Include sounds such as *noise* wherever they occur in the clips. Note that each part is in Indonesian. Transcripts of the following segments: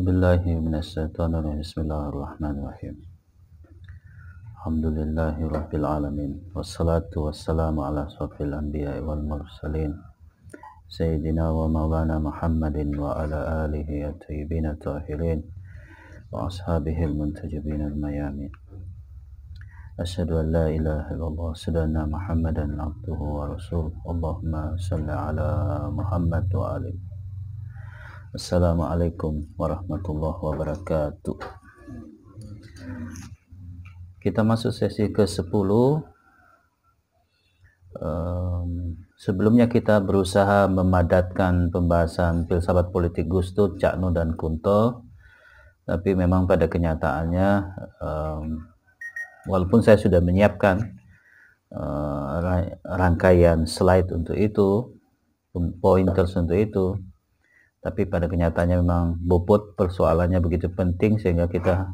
أعوذ بالله من الشيطان الرجيم بسم الله الرحمن الرحيم الحمد لله رب العالمين والصلاة والسلام على أشرف الأنبياء والمرسلين سيدنا ومولانا محمد وعلى آله الطيبين الطاهرين وأصحابه المنتجبين الميامين أشهد أن لا إله إلا الله سيدنا أن محمدا عبده ورسوله اللهم صل على محمد وآله Assalamualaikum warahmatullahi wabarakatuh. Kita masuk sesi ke-10. Um, sebelumnya kita berusaha memadatkan pembahasan filsafat politik Gusto, Caknu, Cakno dan Kunto. Tapi memang pada kenyataannya um, walaupun saya sudah menyiapkan uh, rangkaian slide untuk itu, pointers untuk itu, tapi pada kenyataannya memang bobot persoalannya begitu penting sehingga kita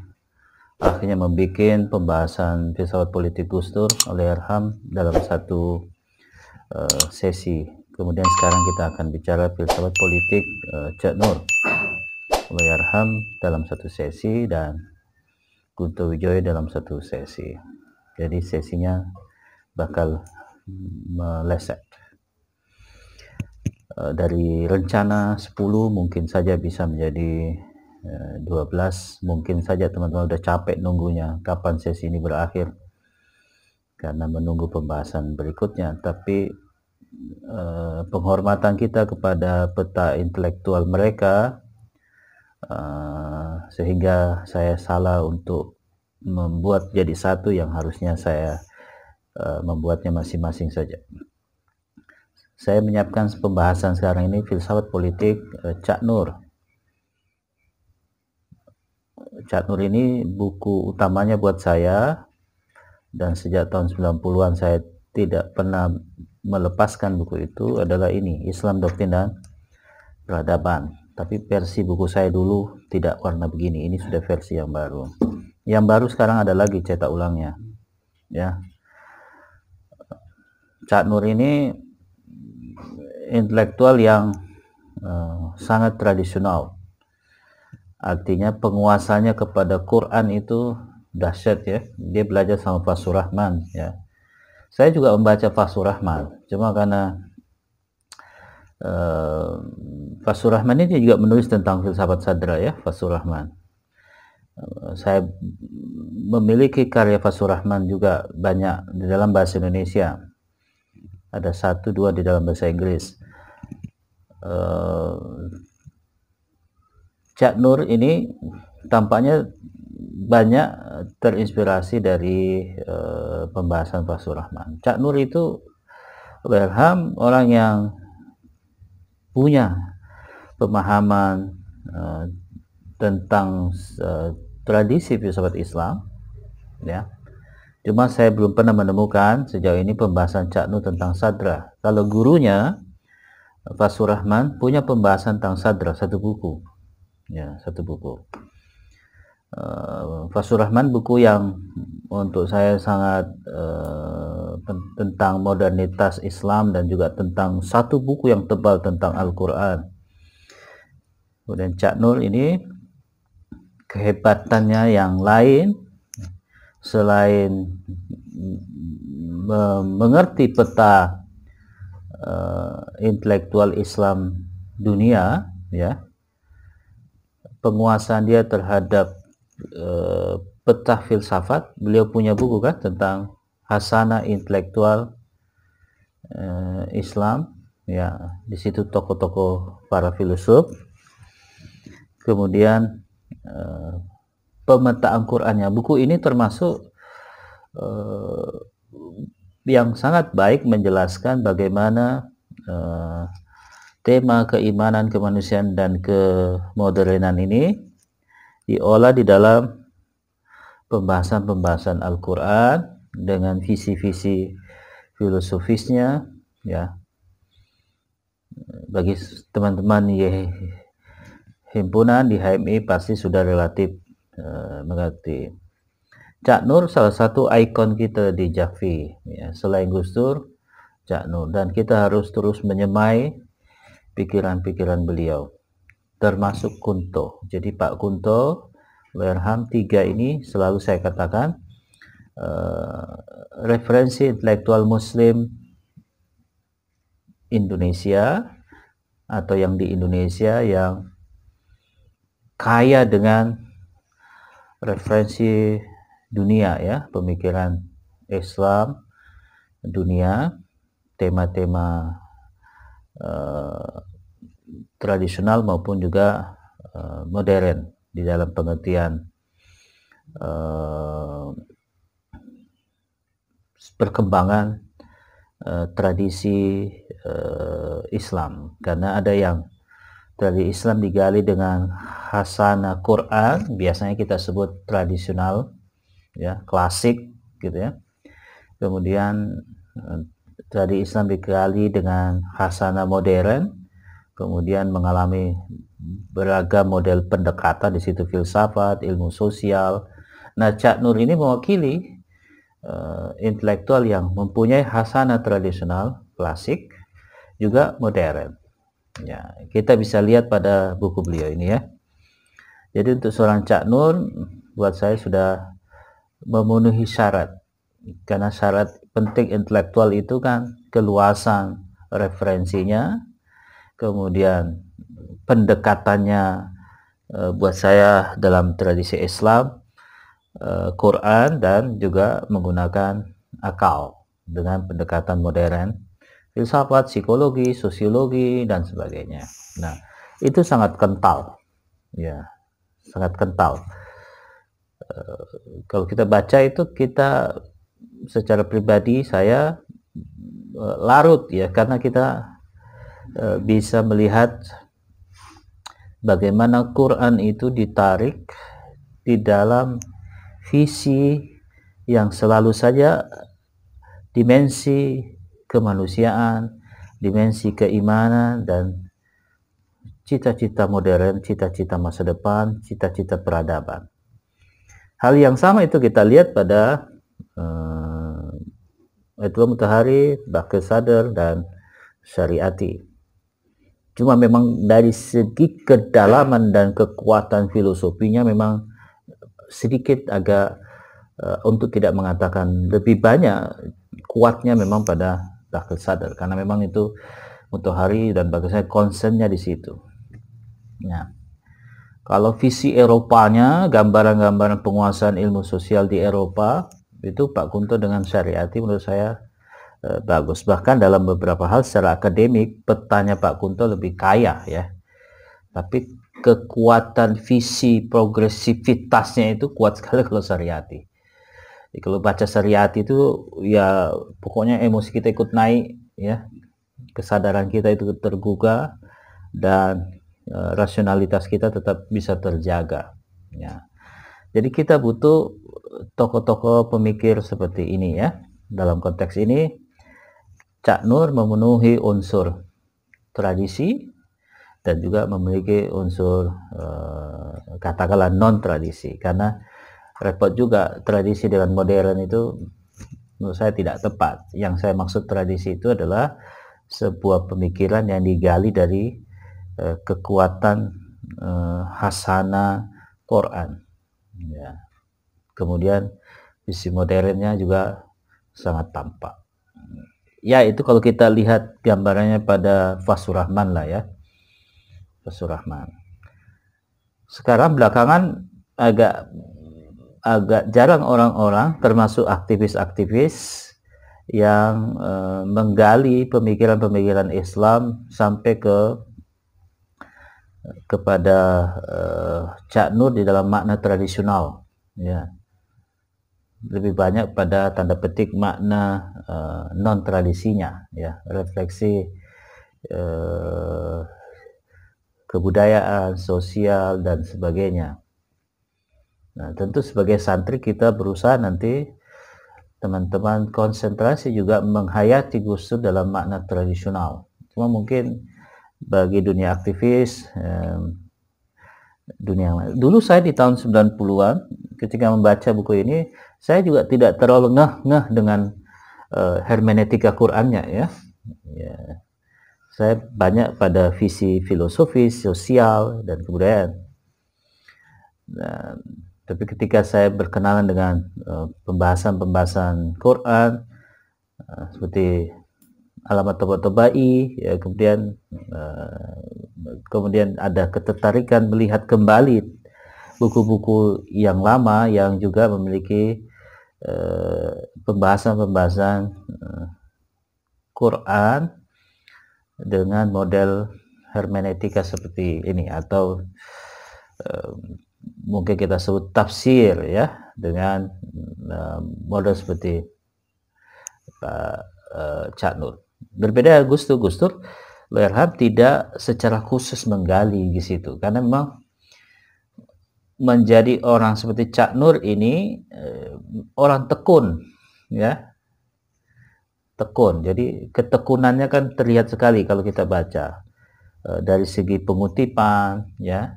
akhirnya membuat pembahasan filsafat politik Gus oleh Erham dalam satu uh, sesi kemudian sekarang kita akan bicara filsafat politik uh, Cak Nur oleh Erham dalam satu sesi dan Guto Wijoyo dalam satu sesi jadi sesinya bakal mm, meleset Eh, dari rencana 10 mungkin saja bisa menjadi 12 eh, mungkin saja teman-teman udah capek nunggunya kapan sesi ini berakhir karena menunggu pembahasan berikutnya tapi eh, penghormatan kita kepada peta intelektual mereka sehingga saya salah untuk membuat jadi satu yang harusnya saya membuatnya masing-masing saja saya menyiapkan pembahasan sekarang ini filsafat politik eh, Cak Nur. Cak Nur ini buku utamanya buat saya dan sejak tahun 90-an saya tidak pernah melepaskan buku itu adalah ini Islam Doktrin dan Peradaban. Tapi versi buku saya dulu tidak warna begini. Ini sudah versi yang baru. Yang baru sekarang ada lagi cetak ulangnya. Ya. Cak Nur ini intelektual yang uh, sangat tradisional. Artinya penguasanya kepada Quran itu dahsyat ya. Dia belajar sama Fasur Rahman ya. Saya juga membaca Fasur Rahman, cuma karena uh, eh, Fasur Rahman ini juga menulis tentang filsafat sadra ya, Fasur Rahman. Eh, saya memiliki karya Fasur Rahman juga banyak di dalam bahasa Indonesia ada satu dua di dalam bahasa Inggris uh, Cak Nur ini tampaknya banyak terinspirasi dari uh, pembahasan Pak Surahman Cak Nur itu Berham orang yang punya pemahaman uh, tentang uh, tradisi filsafat Islam ya Cuma saya belum pernah menemukan sejauh ini pembahasan Cak Nu tentang sadra. Kalau gurunya Pak Surahman punya pembahasan tentang sadra satu buku. Ya, satu buku. Uh, buku yang untuk saya sangat uh, tentang modernitas Islam dan juga tentang satu buku yang tebal tentang Al-Qur'an. Kemudian Cak Nur ini kehebatannya yang lain selain mengerti peta uh, intelektual Islam dunia ya penguasaan dia terhadap uh, peta filsafat beliau punya buku kan tentang hasana intelektual uh, Islam ya di situ tokoh-tokoh para filsuf, kemudian uh, pemetaan Qurannya. Buku ini termasuk uh, yang sangat baik menjelaskan bagaimana uh, tema keimanan, kemanusiaan dan kemodernan ini diolah di dalam pembahasan-pembahasan Al-Qur'an dengan visi-visi filosofisnya ya. Bagi teman-teman himpunan di HMI pasti sudah relatif Eh, mengerti. Cak Nur salah satu ikon kita di Jafi. Ya. Selain Gus Dur, Cak Nur. Dan kita harus terus menyemai pikiran-pikiran beliau. Termasuk Kunto. Jadi Pak Kunto, Werham 3 ini selalu saya katakan uh, referensi intelektual muslim Indonesia atau yang di Indonesia yang kaya dengan referensi dunia ya, pemikiran Islam dunia, tema-tema eh, tradisional maupun juga eh, modern di dalam pengertian eh, perkembangan tradisi Islam karena ada yang dari Islam digali dengan hasana Quran biasanya kita sebut tradisional ya klasik gitu ya kemudian eh, dari Islam digali dengan hasana modern kemudian mengalami beragam model pendekatan di situ filsafat ilmu sosial nah Cak Nur ini mewakili uh, intelektual yang mempunyai hasana tradisional klasik juga modern Ya, kita bisa lihat pada buku beliau ini ya. Jadi untuk seorang Cak Nun buat saya sudah memenuhi syarat. Karena syarat penting intelektual itu kan keluasan referensinya, kemudian pendekatannya e, buat saya dalam tradisi Islam e, Quran dan juga menggunakan akal dengan pendekatan modern filsafat, psikologi, sosiologi dan sebagainya. Nah, itu sangat kental, ya, sangat kental. E, kalau kita baca itu kita secara pribadi saya e, larut ya karena kita e, bisa melihat bagaimana Quran itu ditarik di dalam visi yang selalu saja dimensi kemanusiaan, dimensi keimanan dan cita-cita modern, cita-cita masa depan, cita-cita peradaban. Hal yang sama itu kita lihat pada eh, Edwa Mutahari, Bakir Sadar, dan Syariati. Cuma memang dari segi kedalaman dan kekuatan filosofinya memang sedikit agak uh, untuk tidak mengatakan lebih banyak kuatnya memang pada tahqiq sadar karena memang itu untuk hari dan bagi saya concernnya di situ. Nah, kalau visi Eropanya, gambaran-gambaran penguasaan ilmu sosial di Eropa itu Pak Kunto dengan syariati menurut saya eh, bagus. Bahkan dalam beberapa hal secara akademik petanya Pak Kunto lebih kaya ya. Tapi kekuatan visi progresivitasnya itu kuat sekali *laughs* kalau syariati jadi kalau baca syariat itu ya pokoknya emosi kita ikut naik ya. Kesadaran kita itu tergugah dan e, rasionalitas kita tetap bisa terjaga ya. Jadi kita butuh tokoh-tokoh pemikir seperti ini ya. Dalam konteks ini Cak Nur memenuhi unsur tradisi dan juga memiliki unsur e, katakanlah non tradisi karena repot juga tradisi dengan modern itu menurut saya tidak tepat. Yang saya maksud tradisi itu adalah sebuah pemikiran yang digali dari eh, kekuatan eh, hasana Quran. Ya. Kemudian visi modernnya juga sangat tampak. Ya itu kalau kita lihat gambarannya pada Fasurahman lah ya. Fasurahman. Sekarang belakangan agak agak jarang orang-orang termasuk aktivis-aktivis yang e, menggali pemikiran-pemikiran Islam sampai ke kepada e, Cak Nur di dalam makna tradisional ya lebih banyak pada tanda petik makna e, eh, non tradisinya ya refleksi e, kebudayaan sosial dan sebagainya Nah, tentu sebagai santri kita berusaha nanti teman-teman konsentrasi juga menghayati Gustur dalam makna tradisional. Cuma mungkin bagi dunia aktivis eh, dunia dulu saya di tahun 90-an ketika membaca buku ini saya juga tidak terlalu ngeh-ngeh dengan eh, hermeneutika Qur'annya ya. ya. Saya banyak pada visi filosofis, sosial dan kebudayaan. Nah, tapi ketika saya berkenalan dengan eh, pembahasan-pembahasan uh, Quran uh, seperti alamat tobat-tobai, ya, kemudian uh, kemudian ada ketertarikan melihat kembali buku-buku yang lama yang juga memiliki pembahasan-pembahasan Quran dengan model hermeneutika seperti ini atau mungkin kita sebut tafsir ya dengan uh, model seperti Pak uh, eh, eh, Cak Nur. Berbeda Gustur, Gustur Lerham tidak secara khusus menggali di situ karena memang menjadi orang seperti Cak Nur ini uh, orang tekun ya tekun jadi ketekunannya kan terlihat sekali kalau kita baca dari segi pengutipan ya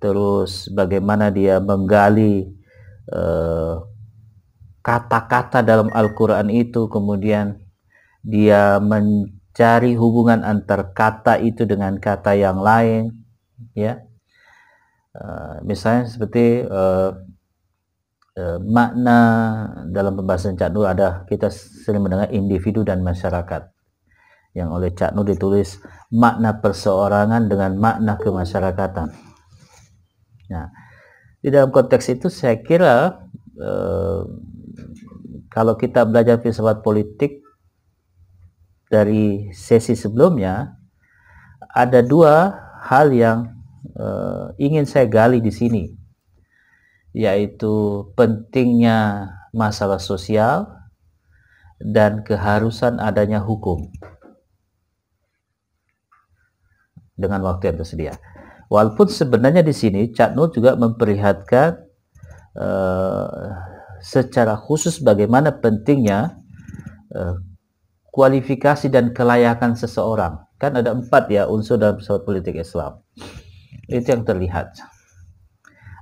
terus bagaimana dia menggali eh, kata-kata uh, dalam Al-Quran itu, kemudian dia mencari hubungan antar kata itu dengan kata yang lain, ya. Uh, misalnya seperti uh, uh, makna dalam pembahasan Cak Nur ada kita sering mendengar individu dan masyarakat yang oleh Cak Nur ditulis makna perseorangan dengan makna kemasyarakatan Nah, di dalam konteks itu saya kira uh, kalau kita belajar filsafat politik dari sesi sebelumnya, ada dua hal yang uh, ingin saya gali di sini, yaitu pentingnya masalah sosial dan keharusan adanya hukum dengan waktu yang tersedia. Walaupun sebenarnya di sini Cak Nur juga memperlihatkan uh, secara khusus bagaimana pentingnya uh, kualifikasi dan kelayakan seseorang. Kan ada empat ya unsur dalam pesawat politik Islam. Itu yang terlihat.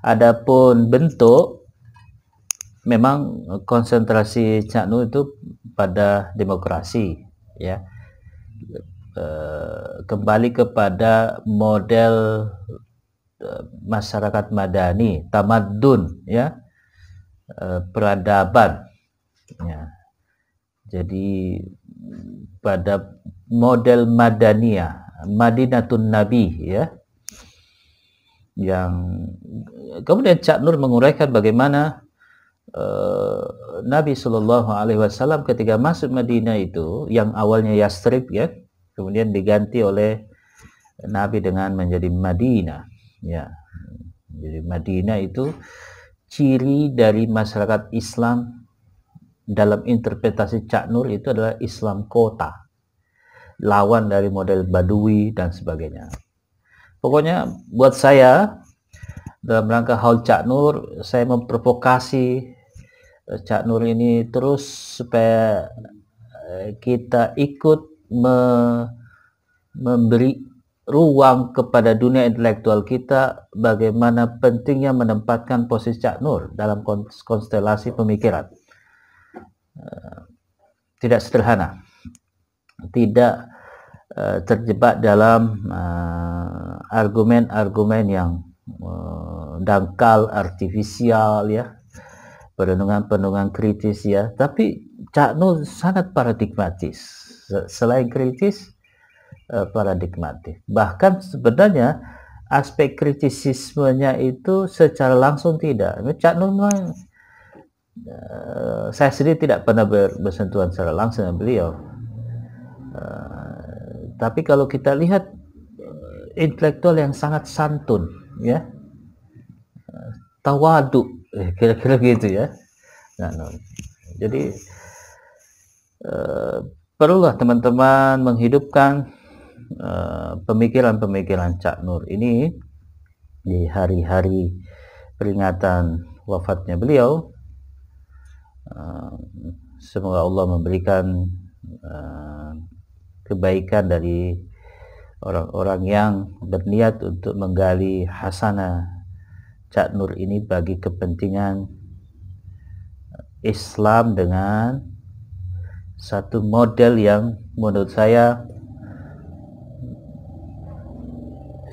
Adapun bentuk, memang konsentrasi Cak Caknu itu pada demokrasi, ya Eh, kembali kepada model eh, masyarakat madani tamadun ya eh, peradaban ya jadi pada model madania Madinatun Nabi ya yang kemudian Cak Nur menguraikan bagaimana uh, Nabi Shallallahu Alaihi Wasallam ketika masuk Madinah itu yang awalnya Yastrib ya kemudian diganti oleh Nabi dengan menjadi Madinah ya jadi Madinah itu ciri dari masyarakat Islam dalam interpretasi Cak Nur itu adalah Islam kota lawan dari model Badui dan sebagainya pokoknya buat saya dalam rangka haul Cak Nur saya memprovokasi eh, Cak Nur ini terus supaya eh, kita ikut me, memberi ruang kepada dunia intelektual kita bagaimana pentingnya menempatkan posisi Cak Nur dalam konstelasi pemikiran. Eh, tidak sederhana. Tidak eh, terjebak dalam eh, argumen-argumen yang dangkal, artifisial ya, perenungan-perenungan kritis ya, tapi Cak Nur sangat paradigmatis selain kritis eh, paradigmatif. Bahkan sebenarnya aspek kritisismenya itu secara langsung tidak. Cak Nurman eh, saya sendiri tidak pernah bersentuhan secara langsung dengan beliau. Eh, tapi kalau kita lihat intelektual yang sangat santun, ya, tawadu, kira-kira gitu ya. Nah, no. jadi perlulah teman-teman menghidupkan eh, pemikiran-pemikiran uh, Cak Nur ini di hari-hari peringatan wafatnya beliau. Uh, semoga Allah memberikan uh, kebaikan dari orang-orang yang berniat untuk menggali hasanah Cak Nur ini bagi kepentingan Islam dengan satu model yang menurut saya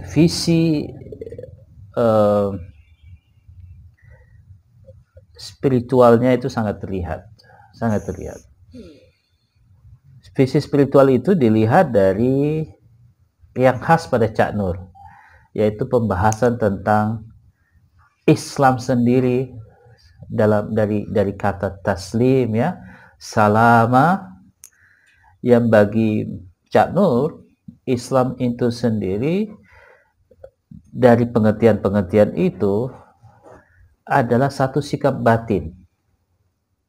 visi uh, spiritualnya itu sangat terlihat, sangat terlihat. Visi spiritual itu dilihat dari yang khas pada Cak Nur, yaitu pembahasan tentang Islam sendiri dalam dari dari kata taslim ya salama yang bagi Cak Nur Islam itu sendiri dari pengertian-pengertian itu adalah satu sikap batin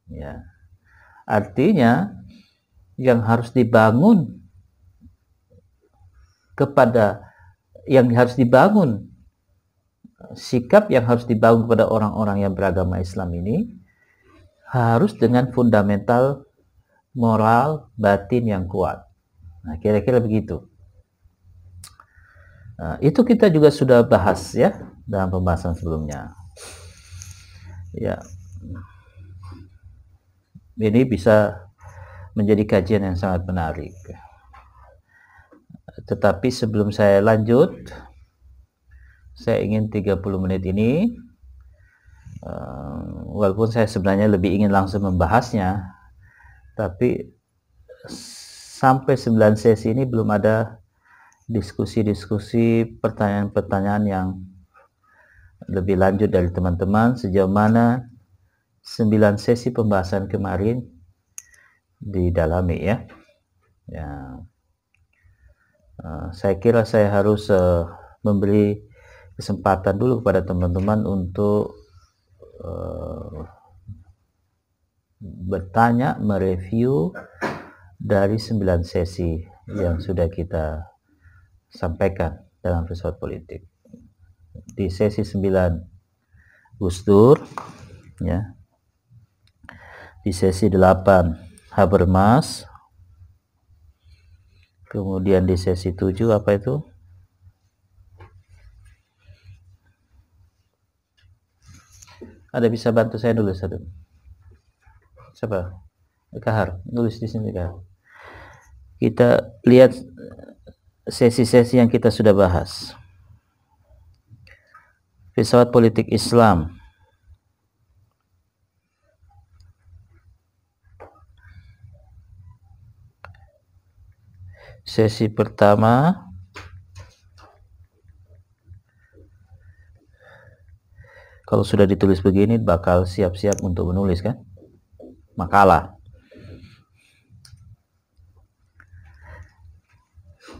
ya artinya yang harus dibangun kepada yang harus dibangun sikap yang harus dibangun kepada orang-orang yang beragama Islam ini harus dengan fundamental moral batin yang kuat. Nah, kira-kira begitu. Nah, itu kita juga sudah bahas ya dalam pembahasan sebelumnya. Ya. Ini bisa menjadi kajian yang sangat menarik. Tetapi sebelum saya lanjut, saya ingin 30 menit ini Eh, walaupun saya sebenarnya lebih ingin langsung membahasnya, tapi sampai 9 sesi ini belum ada diskusi-diskusi pertanyaan-pertanyaan yang lebih lanjut dari teman-teman sejauh mana 9 sesi pembahasan kemarin didalami ya. Ya. Eh, saya kira saya harus eh, memberi kesempatan dulu kepada teman-teman untuk Eh, bertanya, mereview dari sembilan sesi yang sudah kita sampaikan dalam riset politik. Di sesi sembilan Gus Dur ya. Di sesi delapan Habermas. Kemudian di sesi tujuh apa itu? Ada bisa bantu saya dulu satu. Siapa? Kahar. Nulis di sini Kahar. Kita lihat sesi-sesi yang kita sudah bahas. Filsafat politik Islam. Sesi pertama Kalau sudah ditulis begini bakal siap-siap untuk menulis kan? Makalah.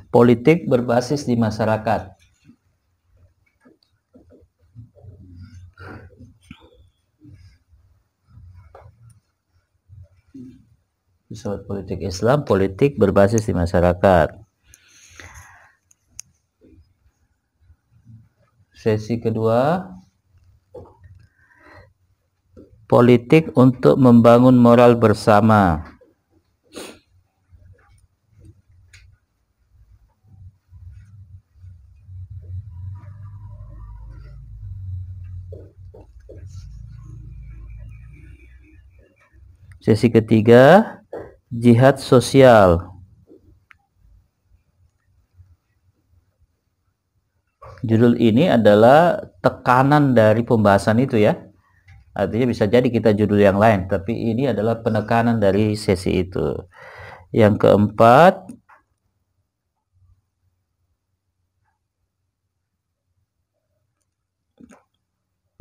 Politik berbasis di masyarakat. Pesawat politik Islam, politik berbasis di masyarakat. Sesi kedua, politik untuk membangun moral bersama. Sesi ketiga, jihad sosial. Judul ini adalah tekanan dari pembahasan itu ya artinya bisa jadi kita judul yang lain tapi ini adalah penekanan dari sesi itu yang keempat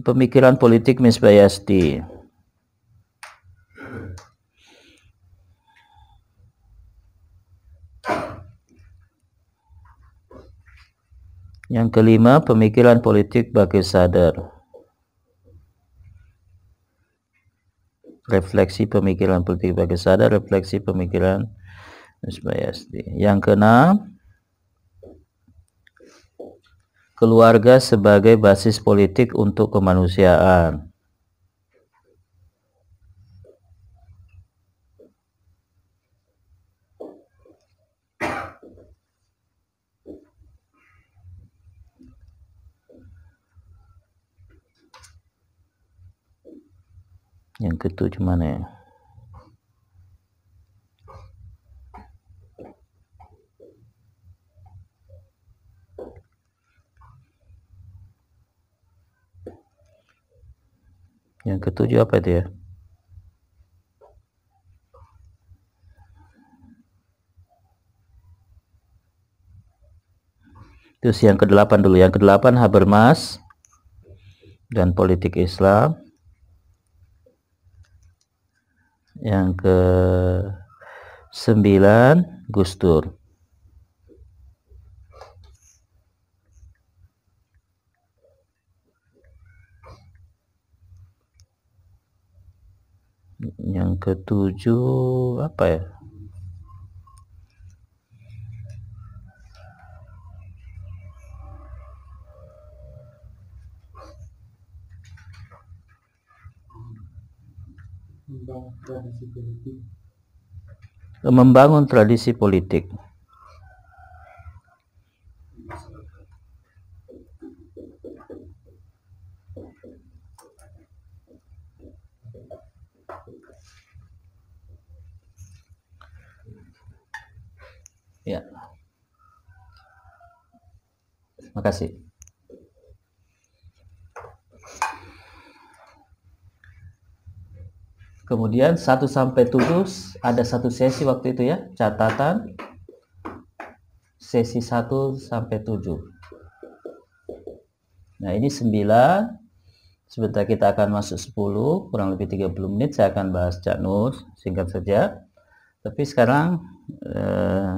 pemikiran politik Miss Bayasti yang kelima pemikiran politik Bagi Sadar refleksi pemikiran politik bagi sadar refleksi pemikiran Nusbayasti Yang keenam keluarga sebagai basis politik untuk kemanusiaan. yang ketujuh mana ya yang ketujuh apa itu ya Terus yang kedelapan dulu. Yang kedelapan Habermas dan politik Islam. yang ke 9 Gustur yang ketujuh apa ya membangun tradisi politik ya terima kasih. Kemudian 1 sampai 7 ada satu sesi waktu itu ya, catatan sesi 1 sampai 7. Nah, ini 9. Sebentar kita akan masuk 10, kurang lebih 30 menit saya akan bahas cak nur singkat saja. Tapi sekarang eh,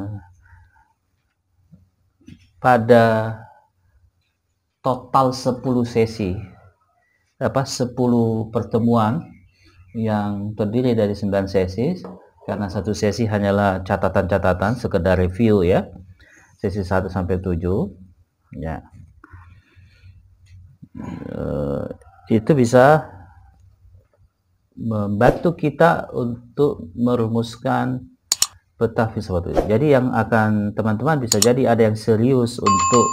pada total 10 sesi apa 10 pertemuan yang terdiri dari 9 sesi karena satu sesi hanyalah catatan-catatan sekedar review ya. Sesi 1 sampai 7 ya. uh, itu bisa membantu kita untuk merumuskan peta sesuatu. Jadi yang akan teman-teman bisa jadi ada yang serius untuk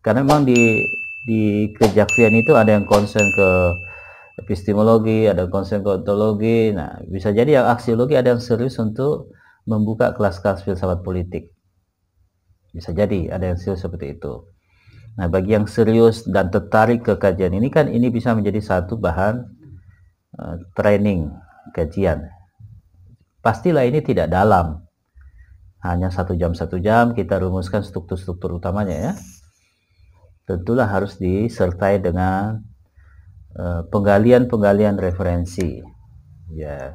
karena memang di di kejaksaan itu ada yang concern ke epistemologi, ada konsekotologi. Nah, bisa jadi yang aksiologi ada yang serius untuk membuka kelas-kelas filsafat politik. Bisa jadi ada yang serius seperti itu. Nah, bagi yang serius dan tertarik ke kajian ini kan ini bisa menjadi satu bahan uh, training kajian. Pastilah ini tidak dalam. Hanya satu jam satu jam kita rumuskan struktur-struktur utamanya ya. Tentulah harus disertai dengan Eh, penggalian-penggalian referensi ya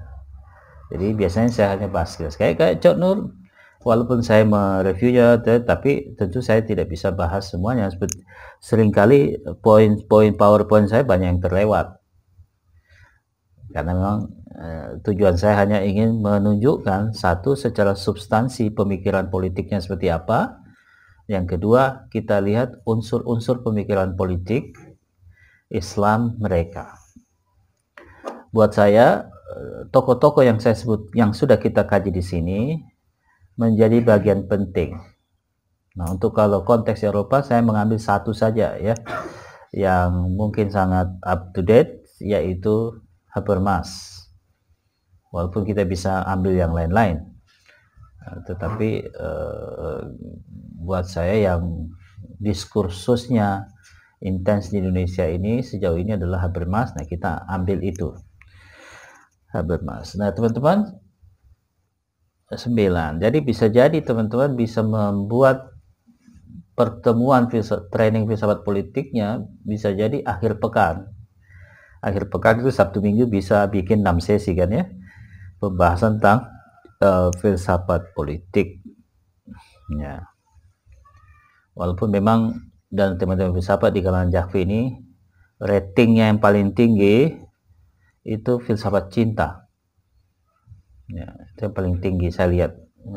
jadi biasanya saya hanya bahas kayak kayak Cok Nur walaupun saya mereviewnya tapi tentu saya tidak bisa bahas semuanya seperti seringkali poin-poin PowerPoint saya banyak yang terlewat karena memang eh, tujuan saya hanya ingin menunjukkan satu secara substansi pemikiran politiknya seperti apa yang kedua kita lihat unsur-unsur pemikiran politik Islam mereka. Buat saya, tokoh-tokoh yang saya sebut yang sudah kita kaji di sini menjadi bagian penting. Nah, untuk kalau konteks Eropa saya mengambil satu saja ya yang mungkin sangat up to date yaitu Habermas. Walaupun kita bisa ambil yang lain-lain. Nah, tetapi eh, buat saya yang diskursusnya intens di Indonesia ini sejauh ini adalah Habermas. Nah, kita ambil itu. Habermas. Nah, teman-teman 9. Jadi bisa jadi teman-teman bisa membuat pertemuan training filsafat politiknya bisa jadi akhir pekan. Akhir pekan itu Sabtu Minggu bisa bikin 6 sesi kan ya. Pembahasan tentang uh, filsafat politik. Ya. Walaupun memang dan teman-teman filsafat di kalangan Jahfi ini ratingnya yang paling tinggi itu filsafat cinta ya, itu yang paling tinggi saya lihat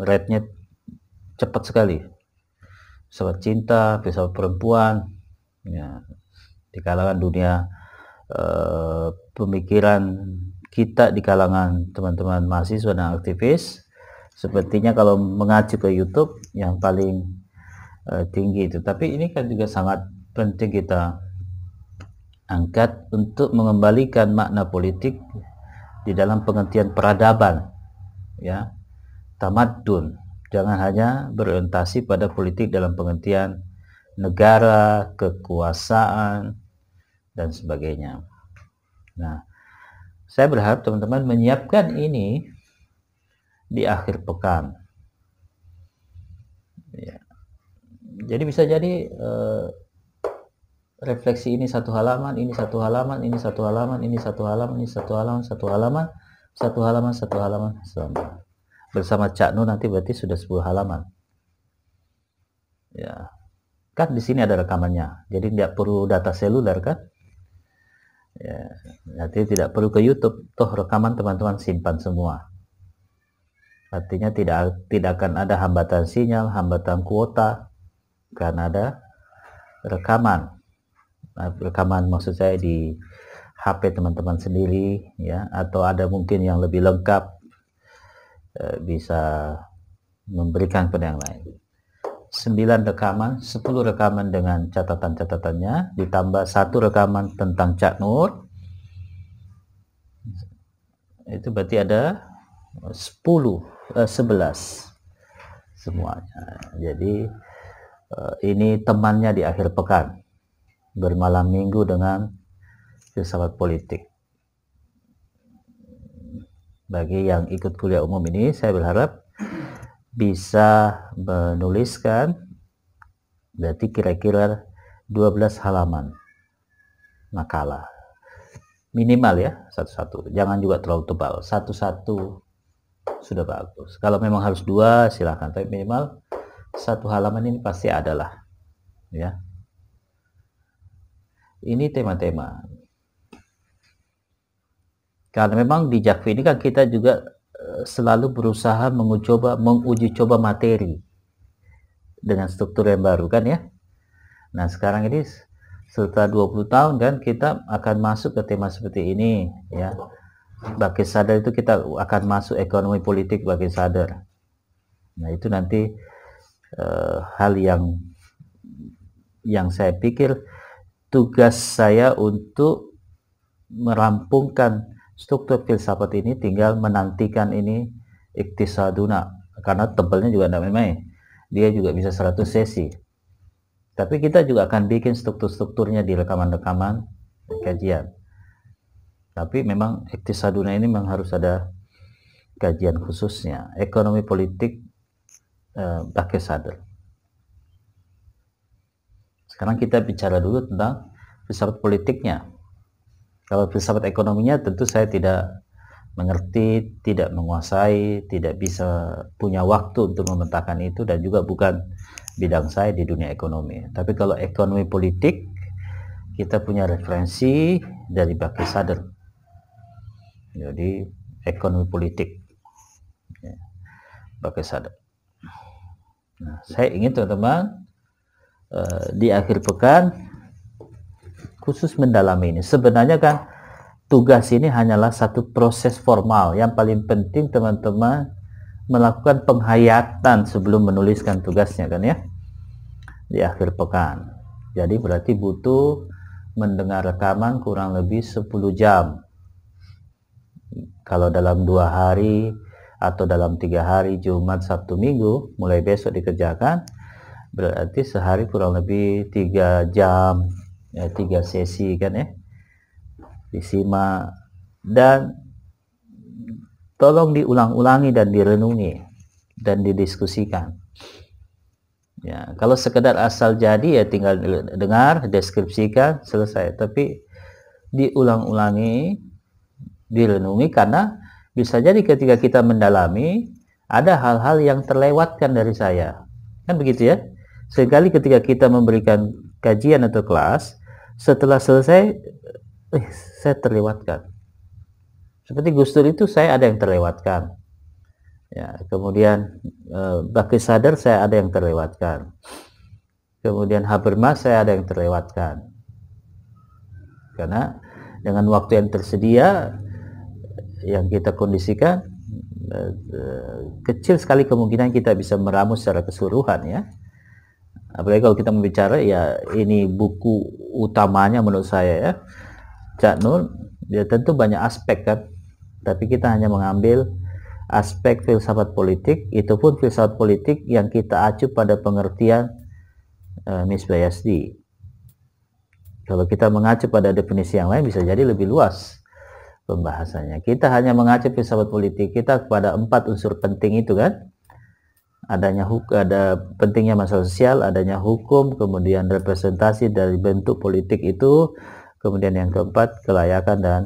ratenya cepat sekali filsafat cinta filsafat perempuan ya, di kalangan dunia eh, pemikiran kita di kalangan teman-teman mahasiswa dan aktivis sepertinya kalau mengacu ke YouTube yang paling Eh, tinggi itu tapi ini kan juga sangat penting kita angkat untuk mengembalikan makna politik di dalam pengertian peradaban ya tamadun jangan hanya berorientasi pada politik dalam pengertian negara kekuasaan dan sebagainya nah saya berharap teman-teman menyiapkan ini di akhir pekan ya jadi bisa jadi uh, refleksi ini satu halaman, ini satu halaman, ini satu halaman, ini satu halaman, ini satu halaman, satu halaman, satu halaman, satu halaman, selama Bersama Cak Nur nanti berarti sudah sebuah halaman. Ya. Kan di sini ada rekamannya. Jadi tidak perlu data seluler kan? Ya, nanti tidak perlu ke YouTube. Toh rekaman teman-teman simpan semua. Artinya tidak tidak akan ada hambatan sinyal, hambatan kuota, karena ada rekaman nah, rekaman maksud saya di HP teman-teman sendiri ya atau ada mungkin yang lebih lengkap eh, bisa memberikan pada yang lain 9 rekaman 10 rekaman dengan catatan-catatannya ditambah satu rekaman tentang Cak Nur itu berarti ada 10 eh, 11 semuanya jadi Eh, ini temannya di akhir pekan bermalam minggu dengan filsafat politik. Bagi yang ikut kuliah umum ini, saya berharap bisa menuliskan berarti kira-kira 12 halaman makalah minimal ya satu-satu jangan juga terlalu tebal satu-satu sudah bagus kalau memang harus dua silahkan tapi minimal satu halaman ini pasti adalah ya ini tema-tema karena memang di Jakvi ini kan kita juga eh, selalu berusaha mengucoba, menguji coba materi dengan struktur yang baru kan ya nah sekarang ini setelah 20 tahun kan kita akan masuk ke tema seperti ini ya bagi sadar itu kita akan masuk ekonomi politik bagi sadar nah itu nanti uh, hal yang yang saya pikir tugas saya untuk merampungkan struktur filsafat ini tinggal menantikan ini iktisaduna karena tebalnya juga tidak main dia juga bisa 100 sesi tapi kita juga akan bikin struktur-strukturnya di rekaman-rekaman kajian tapi memang iktisaduna ini memang harus ada kajian khususnya ekonomi politik Eh, pakai sadel. Sekarang kita bicara dulu tentang filsafat politiknya. Kalau filsafat ekonominya tentu saya tidak mengerti, tidak menguasai, tidak bisa punya waktu untuk memetakan itu dan juga bukan bidang saya di dunia ekonomi. Tapi kalau ekonomi politik kita punya referensi dari Baki Sadr. Jadi ekonomi politik. Baki ya, Sadr. Nah, saya ingin teman-teman eh, di akhir pekan khusus mendalami ini. Sebenarnya kan tugas ini hanyalah satu proses formal. Yang paling penting teman-teman melakukan penghayatan sebelum menuliskan tugasnya kan ya di akhir pekan. Jadi berarti butuh mendengar rekaman kurang lebih 10 jam. Kalau dalam dua hari atau dalam tiga hari Jumat Sabtu Minggu mulai besok dikerjakan berarti sehari kurang lebih tiga jam ya, tiga sesi kan ya disimak dan tolong diulang-ulangi dan direnungi dan didiskusikan ya kalau sekedar asal jadi ya tinggal dengar deskripsikan selesai tapi diulang-ulangi direnungi karena bisa jadi ketika kita mendalami ada hal-hal yang terlewatkan dari saya kan begitu ya sekali ketika kita memberikan kajian atau kelas setelah selesai eh, saya terlewatkan seperti gustur itu saya ada yang terlewatkan ya kemudian eh, Bakti Sadar saya ada yang terlewatkan kemudian Habermas saya ada yang terlewatkan karena dengan waktu yang tersedia yang kita kondisikan eh, kecil sekali kemungkinan kita bisa meramu secara keseluruhan ya apalagi kalau kita membicara ya ini buku utamanya menurut saya ya Cak Nun ya tentu banyak aspek kan tapi kita hanya mengambil aspek filsafat politik itu pun filsafat politik yang kita acu pada pengertian uh, Miss Bayasdi kalau kita mengacu pada definisi yang lain bisa jadi lebih luas pembahasannya. Kita hanya mengacu filsafat politik kita kepada empat unsur penting itu kan. Adanya huk ada pentingnya masalah sosial, adanya hukum, kemudian representasi dari bentuk politik itu, kemudian yang keempat kelayakan dan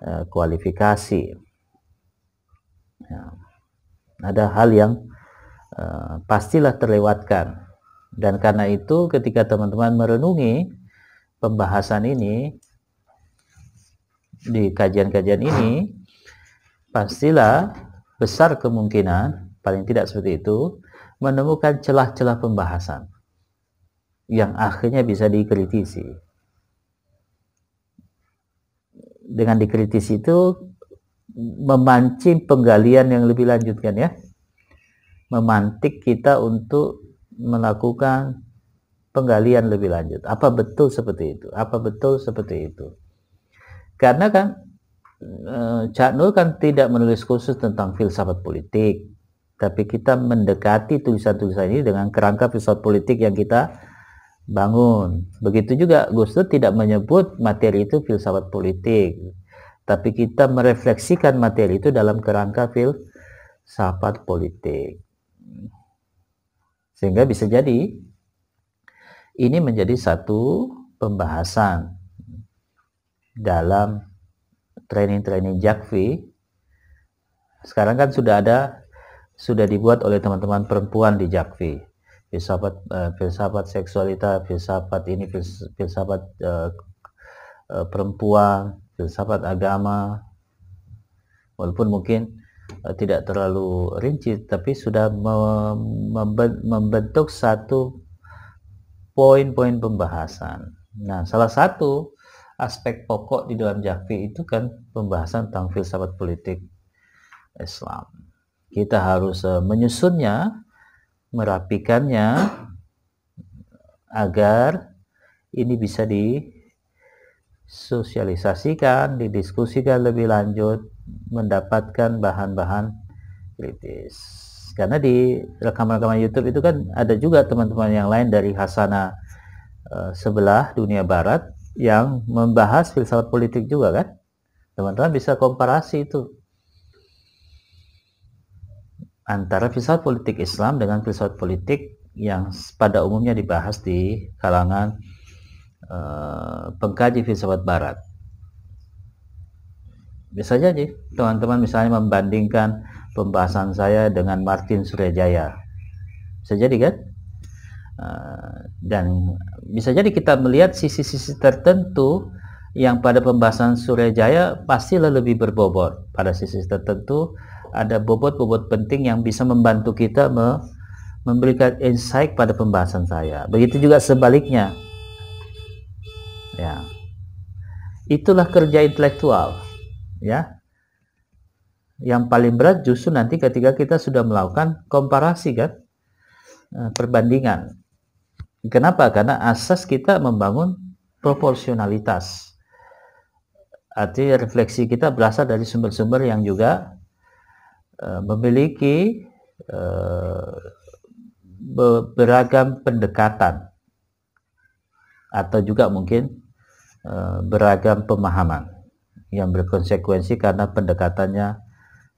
uh, kualifikasi. Ya. Ada hal yang uh, pastilah terlewatkan. Dan karena itu ketika teman-teman merenungi pembahasan ini di kajian-kajian ini pastilah besar kemungkinan paling tidak seperti itu menemukan celah-celah pembahasan yang akhirnya bisa dikritisi. Dengan dikritisi itu memancing penggalian yang lebih lanjut kan ya. Memantik kita untuk melakukan penggalian lebih lanjut. Apa betul seperti itu? Apa betul seperti itu? Karena kan eh, Cak Nur kan tidak menulis khusus tentang filsafat politik, tapi kita mendekati tulisan-tulisan ini dengan kerangka filsafat politik yang kita bangun. Begitu juga Gus Dur tidak menyebut materi itu filsafat politik, tapi kita merefleksikan materi itu dalam kerangka filsafat politik. Sehingga bisa jadi ini menjadi satu pembahasan dalam training-training jakvi sekarang kan sudah ada sudah dibuat oleh teman-teman perempuan di jakvi filsafat uh, filsafat seksualitas filsafat ini filsafat uh, perempuan filsafat agama walaupun mungkin uh, tidak terlalu rinci tapi sudah membentuk satu poin-poin pembahasan. Nah, salah satu aspek pokok di dalam Jafi itu kan pembahasan tentang filsafat politik Islam. Kita harus eh, menyusunnya, merapikannya agar ini bisa disosialisasikan, didiskusikan lebih lanjut, mendapatkan bahan-bahan kritis. Karena di rekaman-rekaman YouTube itu kan ada juga teman-teman yang lain dari Hasana eh, sebelah dunia barat yang membahas filsafat politik juga kan teman-teman bisa komparasi itu antara filsafat politik Islam dengan filsafat politik yang pada umumnya dibahas di kalangan uh, pengkaji filsafat Barat. Bisa jadi teman-teman misalnya membandingkan pembahasan saya dengan Martin Surejaya. Bisa jadi kan? Eh, dan bisa jadi kita melihat sisi-sisi tertentu yang pada pembahasan Surya Jaya pasti lebih berbobot. Pada sisi tertentu ada bobot-bobot penting yang bisa membantu kita me memberikan insight pada pembahasan saya. Begitu juga sebaliknya. Ya. Itulah kerja intelektual, ya. Yang paling berat justru nanti ketika kita sudah melakukan komparasi kan, eh, perbandingan Kenapa? Karena asas kita membangun proporsionalitas. Arti refleksi kita berasal dari sumber-sumber yang juga e, memiliki e, beragam pendekatan atau juga mungkin e, beragam pemahaman yang berkonsekuensi karena pendekatannya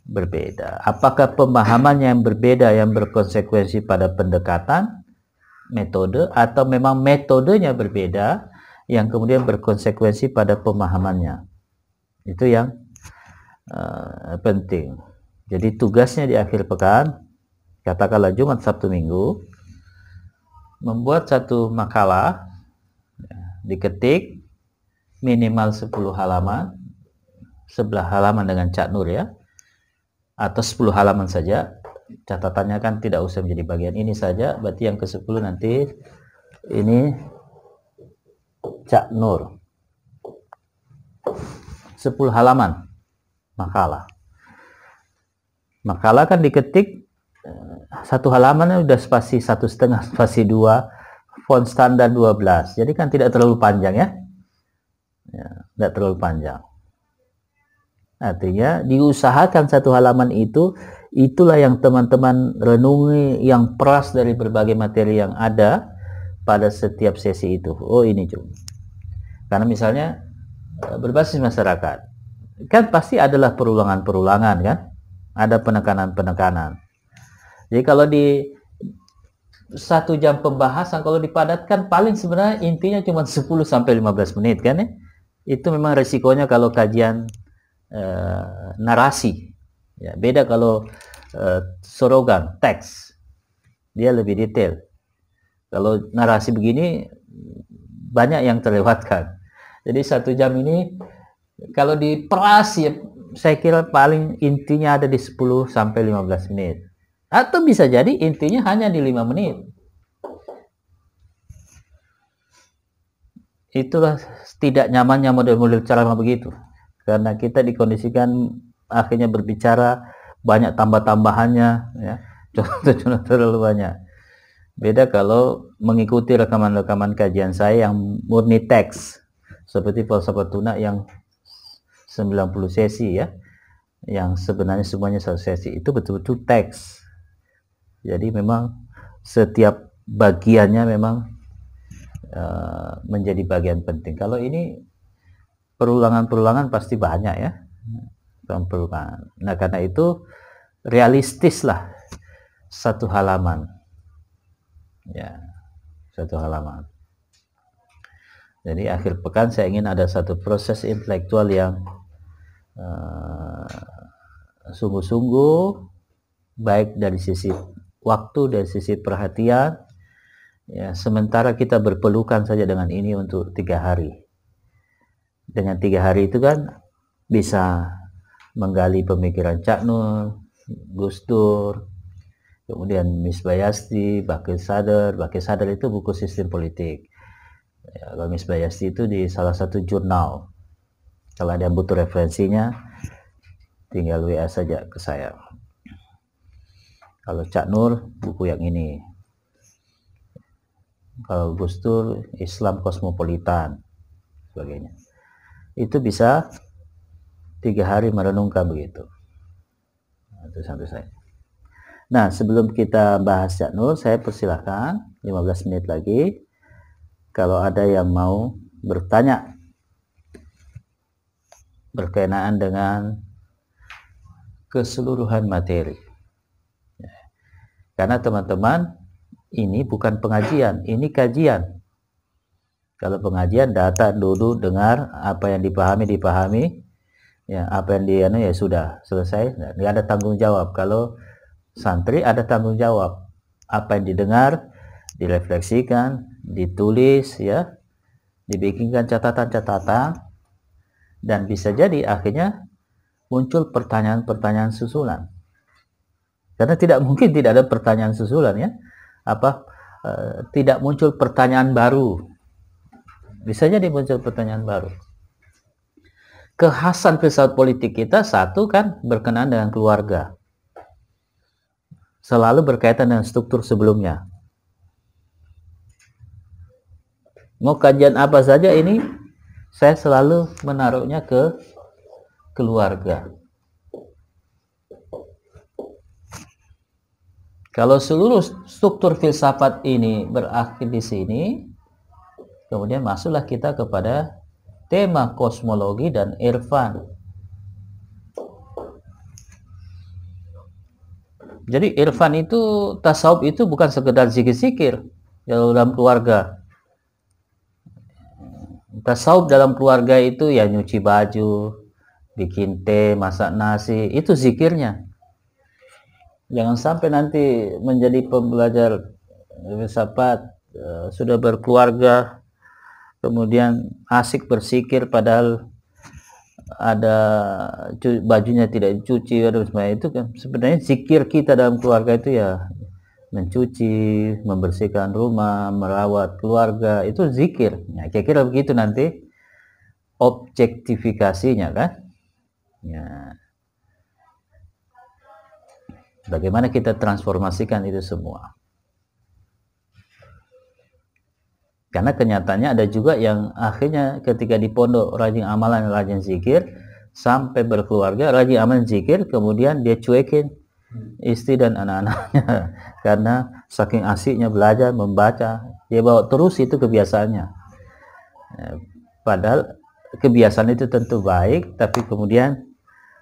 berbeda. Apakah pemahaman yang berbeda yang berkonsekuensi pada pendekatan? metode atau memang metodenya berbeda yang kemudian berkonsekuensi pada pemahamannya. Itu yang uh, penting. Jadi tugasnya di akhir pekan, katakanlah Jumat, Sabtu, Minggu, membuat satu makalah, ya, diketik minimal 10 halaman, sebelah halaman dengan cat nur ya, atau 10 halaman saja, catatannya kan tidak usah menjadi bagian ini saja berarti yang ke-10 nanti ini Cak Nur 10 halaman makalah makalah kan diketik eh, satu halamannya udah spasi satu setengah *laughs* spasi dua font standar 12 jadi kan tidak terlalu panjang ya, ya tidak terlalu panjang artinya diusahakan satu halaman itu Itulah yang teman-teman renungi yang peras dari berbagai materi yang ada pada setiap sesi itu. Oh ini cuma. Karena misalnya eh, berbasis masyarakat, kan pasti adalah perulangan-perulangan kan? Ada penekanan-penekanan. Jadi kalau di satu jam pembahasan kalau dipadatkan paling sebenarnya intinya cuma 10 sampai 15 menit kan ya. Itu memang resikonya kalau kajian eh, narasi. Ya, beda kalau uh, eh, slogan, teks. Dia lebih detail. Kalau narasi begini banyak yang terlewatkan. Jadi satu jam ini kalau diperas ya saya kira paling intinya ada di 10 sampai 15 menit. Atau bisa jadi intinya hanya di 5 menit. Itulah tidak nyamannya model-model ceramah begitu. Karena kita dikondisikan akhirnya berbicara banyak tambah-tambahannya ya contoh-contoh *laughs* terlalu banyak beda kalau mengikuti rekaman-rekaman kajian saya yang murni teks seperti filsafat tuna yang 90 sesi ya yang sebenarnya semuanya satu sesi itu betul-betul teks jadi memang setiap bagiannya memang uh, menjadi bagian penting kalau ini perulangan-perulangan pasti banyak ya perumpamaan. Nah karena itu realistislah satu halaman, ya satu halaman. Jadi akhir pekan saya ingin ada satu proses intelektual yang eh, sungguh-sungguh baik dari sisi waktu dari sisi perhatian ya sementara kita berpelukan saja dengan ini untuk tiga hari dengan tiga hari itu kan bisa menggali pemikiran Cak Nur, Gus Dur, kemudian Miss Bayasti, Bakil Sadar. Bakil Sadar itu buku sistem politik. Ya, kalau kalau Bayasti itu di salah satu jurnal. Kalau ada yang butuh referensinya, tinggal WA saja ke saya. Kalau Cak Nur, buku yang ini. Kalau Gus Dur, Islam Kosmopolitan, sebagainya. Itu bisa tiga hari merenungkan begitu nah, itu sampai saya nah sebelum kita bahas Nur saya persilahkan 15 menit lagi kalau ada yang mau bertanya berkenaan dengan keseluruhan materi ya. karena teman-teman ini bukan pengajian ini kajian kalau pengajian data dulu dengar apa yang dipahami dipahami ya apa yang dia anu ya sudah selesai nggak ada tanggung jawab kalau santri ada tanggung jawab apa yang didengar direfleksikan ditulis ya dibikinkan catatan-catatan dan bisa jadi akhirnya muncul pertanyaan-pertanyaan susulan karena tidak mungkin tidak ada pertanyaan susulan ya apa e, tidak muncul pertanyaan baru bisa jadi muncul pertanyaan baru kekhasan filsafat politik kita satu kan berkenaan dengan keluarga. Selalu berkaitan dengan struktur sebelumnya. Mau kajian apa saja ini, saya selalu menaruhnya ke keluarga. Kalau seluruh struktur filsafat ini berakhir di sini, kemudian masuklah kita kepada tema kosmologi dan irfan. Jadi irfan itu tasawuf itu bukan sekedar zikir-zikir dalam keluarga. Tasawuf dalam keluarga itu ya nyuci baju, bikin teh, masak nasi, itu zikirnya. Jangan sampai nanti menjadi pembelajar filsafat eh, sudah berkeluarga kemudian asik bersikir padahal ada bajunya tidak dicuci dan sebagainya itu kan sebenarnya zikir kita dalam keluarga itu ya mencuci, membersihkan rumah, merawat keluarga itu zikir. Ya, kira-kira begitu nanti objektifikasinya kan. Ya. Bagaimana kita transformasikan itu semua? karena kenyataannya ada juga yang akhirnya ketika di pondok rajin amalan rajin zikir sampai berkeluarga rajin amalan zikir kemudian dia cuekin hmm. istri dan anak-anaknya *laughs* karena saking asiknya belajar membaca dia bawa terus itu kebiasaannya ya, padahal kebiasaan itu tentu baik tapi kemudian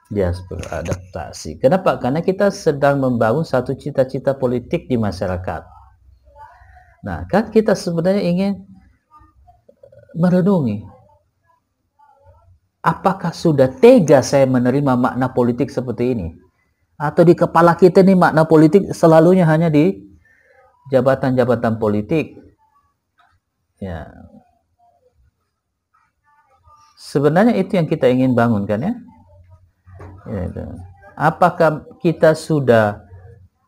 dia harus beradaptasi kenapa karena kita sedang membangun satu cita-cita politik di masyarakat Nah, kan kita sebenarnya ingin merenungi apakah sudah tega saya menerima makna politik seperti ini? Atau di kepala kita nih makna politik selalunya hanya di jabatan-jabatan politik. Ya. Sebenarnya itu yang kita ingin bangunkan ya. ya apakah kita sudah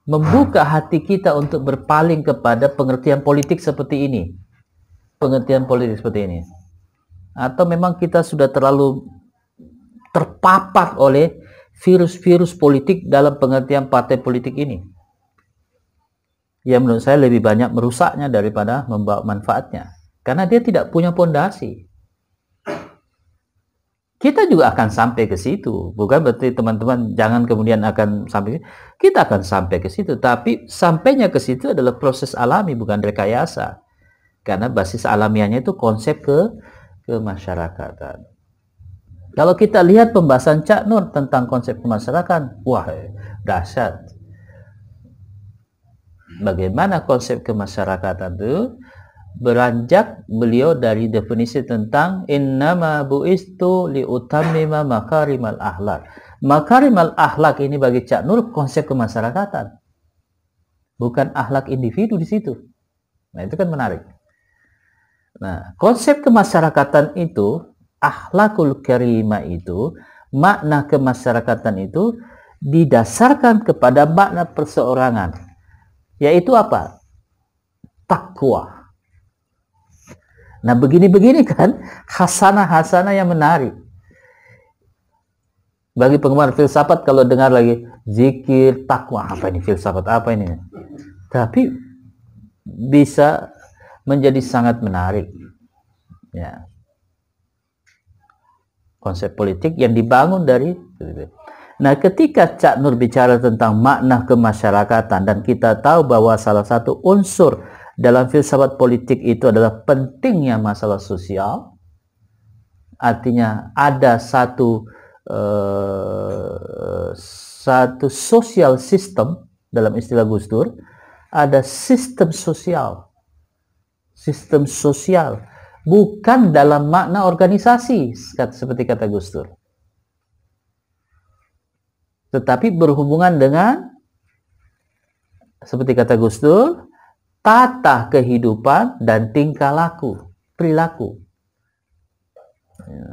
membuka hati kita untuk berpaling kepada pengertian politik seperti ini. Pengertian politik seperti ini. Atau memang kita sudah terlalu terpapar oleh virus-virus politik dalam pengertian partai politik ini. Ya menurut saya lebih banyak merusaknya daripada membawa manfaatnya. Karena dia tidak punya pondasi kita juga akan sampai ke situ. Bukan berarti teman-teman jangan kemudian akan sampai kita akan sampai ke situ, tapi sampainya ke situ adalah proses alami bukan rekayasa. Karena basis alamiahnya itu konsep ke kemasyarakatan. Kalau kita lihat pembahasan Cak Nur tentang konsep kemasyarakatan, wah dahsyat. Bagaimana konsep kemasyarakatan itu? beranjak beliau dari definisi tentang innama buistu liutammima makarimal ahlak. Makarimal ahlak ini bagi Cak Nur konsep kemasyarakatan. Bukan ahlak individu di situ. Nah, itu kan menarik. Nah, konsep kemasyarakatan itu, ahlakul karimah itu, makna kemasyarakatan itu didasarkan kepada makna perseorangan. Yaitu apa? Takwa. Nah begini-begini kan hasana hasana yang menarik. Bagi penggemar filsafat kalau dengar lagi zikir, takwa, apa ini filsafat, apa ini? Tapi bisa menjadi sangat menarik. Ya. Konsep politik yang dibangun dari Nah, ketika Cak Nur bicara tentang makna kemasyarakatan dan kita tahu bahwa salah satu unsur dalam filsafat politik itu adalah pentingnya masalah sosial. Artinya ada satu uh, satu sosial sistem dalam istilah Gus Dur, ada sistem sosial. Sistem sosial bukan dalam makna organisasi seperti kata Gus Dur. Tetapi berhubungan dengan seperti kata Gus Dur, tata kehidupan dan tingkah laku, perilaku. Ya.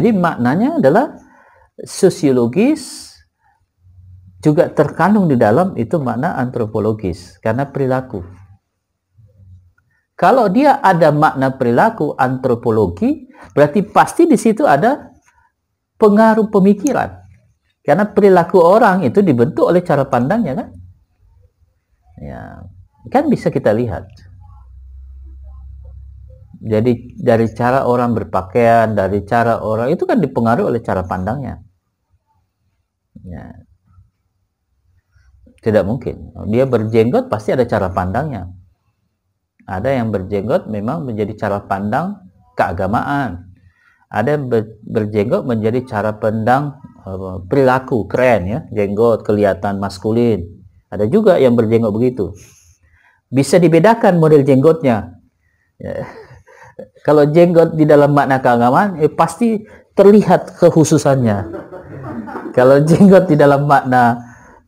Jadi maknanya adalah sosiologis juga terkandung di dalam itu makna antropologis karena perilaku. Kalau dia ada makna perilaku antropologi, berarti pasti di situ ada pengaruh pemikiran. Karena perilaku orang itu dibentuk oleh cara pandangnya kan? Ya, Kan bisa kita lihat. Jadi dari cara orang berpakaian, dari cara orang itu kan dipengaruhi oleh cara pandangnya. Ya. Tidak mungkin. Dia berjenggot pasti ada cara pandangnya. Ada yang berjenggot memang menjadi cara pandang keagamaan. Ada yang berjenggot menjadi cara pandang eh, perilaku keren ya, jenggot kelihatan maskulin. Ada juga yang berjenggot begitu bisa dibedakan model jenggotnya. Ya. Kalau jenggot di dalam makna keagamaan, eh, pasti terlihat kekhususannya. Kalau jenggot di dalam makna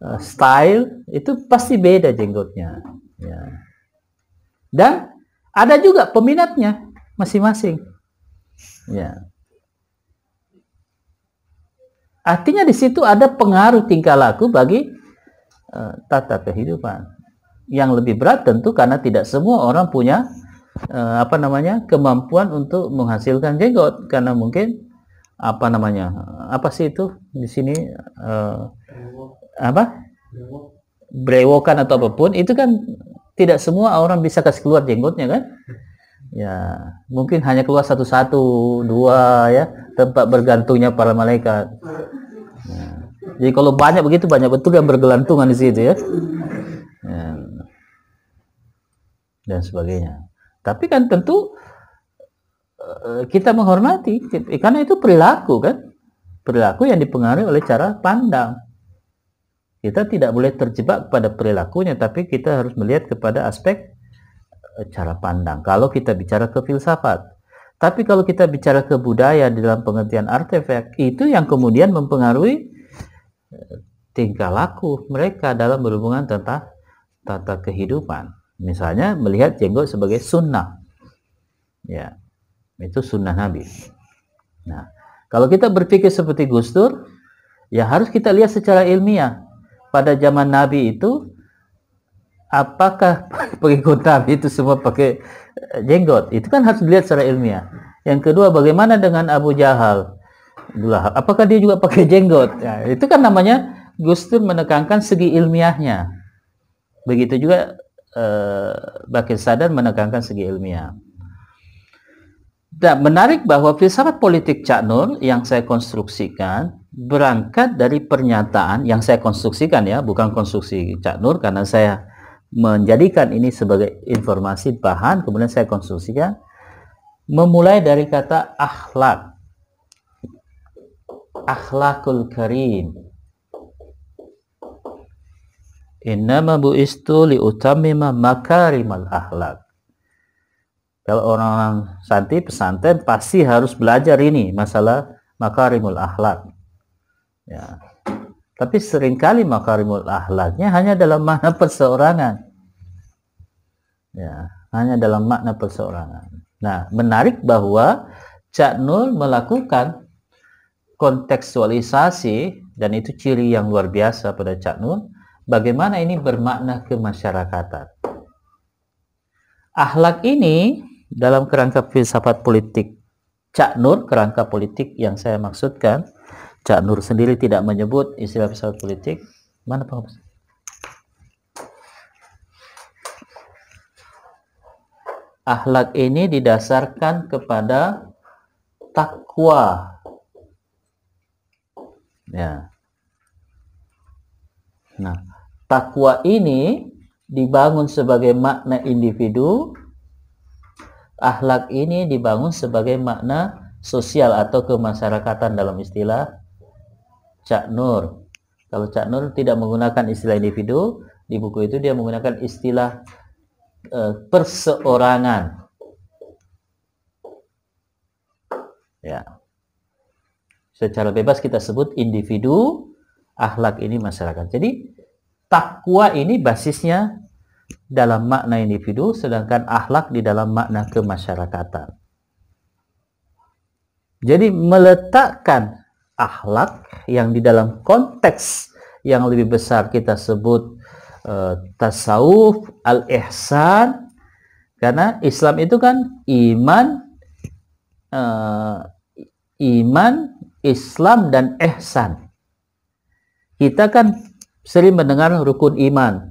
uh, style, itu pasti beda jenggotnya. Ya. Dan ada juga peminatnya masing-masing. Ya. Artinya di situ ada pengaruh tingkah laku bagi uh, tata kehidupan yang lebih berat tentu karena tidak semua orang punya eh, apa namanya kemampuan untuk menghasilkan jenggot karena mungkin apa namanya apa sih itu di sini eh, apa brewokan atau apapun itu kan tidak semua orang bisa kasih keluar jenggotnya kan hmm. ya mungkin hanya keluar satu-satu dua ya tempat bergantungnya para malaikat *laughs* ya. jadi kalau banyak begitu banyak betul yang bergelantungan di situ ya, ya dan sebagainya. Tapi kan tentu eh, kita menghormati karena itu perilaku kan perilaku yang dipengaruhi oleh cara pandang kita tidak boleh terjebak pada perilakunya tapi kita harus melihat kepada aspek eh, cara pandang kalau kita bicara ke filsafat tapi kalau kita bicara ke budaya dalam pengertian artefak itu yang kemudian mempengaruhi eh, tingkah laku mereka dalam berhubungan tentang tata kehidupan Misalnya melihat jenggot sebagai sunnah. Ya, itu sunnah Nabi. Nah, kalau kita berpikir seperti Gus Dur, ya harus kita lihat secara ilmiah. Pada zaman Nabi itu, apakah *laughs* pengikut Nabi itu semua pakai eh, jenggot? Itu kan harus dilihat secara ilmiah. Yang kedua, bagaimana dengan Abu Jahal? Apakah dia juga pakai jenggot? Ya, itu kan namanya Gus Dur menekankan segi ilmiahnya. Begitu juga Bakir eh, sadar menegangkan segi ilmiah. Dan menarik bahwa filsafat politik Cak Nur yang saya konstruksikan berangkat dari pernyataan yang saya konstruksikan ya, bukan konstruksi Cak Nur karena saya menjadikan ini sebagai informasi bahan, kemudian saya konstruksikan memulai dari kata akhlak. Akhlakul karim Innama bu'istu utamima makarimal akhlak. Kalau orang santri pesantren pasti harus belajar ini masalah makarimul akhlak. Ya. Tapi seringkali makarimul akhlaknya hanya dalam makna perseorangan. Ya, hanya dalam makna perseorangan. Nah, menarik bahwa Cak Nur melakukan kontekstualisasi dan itu ciri yang luar biasa pada Cak Nur Bagaimana ini bermakna kemasyarakatan? Ahlak ini dalam kerangka filsafat politik Cak Nur, kerangka politik yang saya maksudkan, Cak Nur sendiri tidak menyebut istilah filsafat politik. Mana Pak penghapus? Ahlak ini didasarkan kepada takwa. Ya. Nah, takwa ini dibangun sebagai makna individu, akhlak ini dibangun sebagai makna sosial atau kemasyarakatan dalam istilah Cak Nur. Kalau Cak Nur tidak menggunakan istilah individu, di buku itu dia menggunakan istilah e, perseorangan. Ya. Secara bebas kita sebut individu, akhlak ini masyarakat. Jadi takwa ini basisnya dalam makna individu, sedangkan akhlak di dalam makna kemasyarakatan. Jadi meletakkan akhlak yang di dalam konteks yang lebih besar kita sebut uh, tasawuf, al-ihsan, karena Islam itu kan iman, uh, iman, Islam, dan ihsan. Kita kan sering mendengar rukun iman,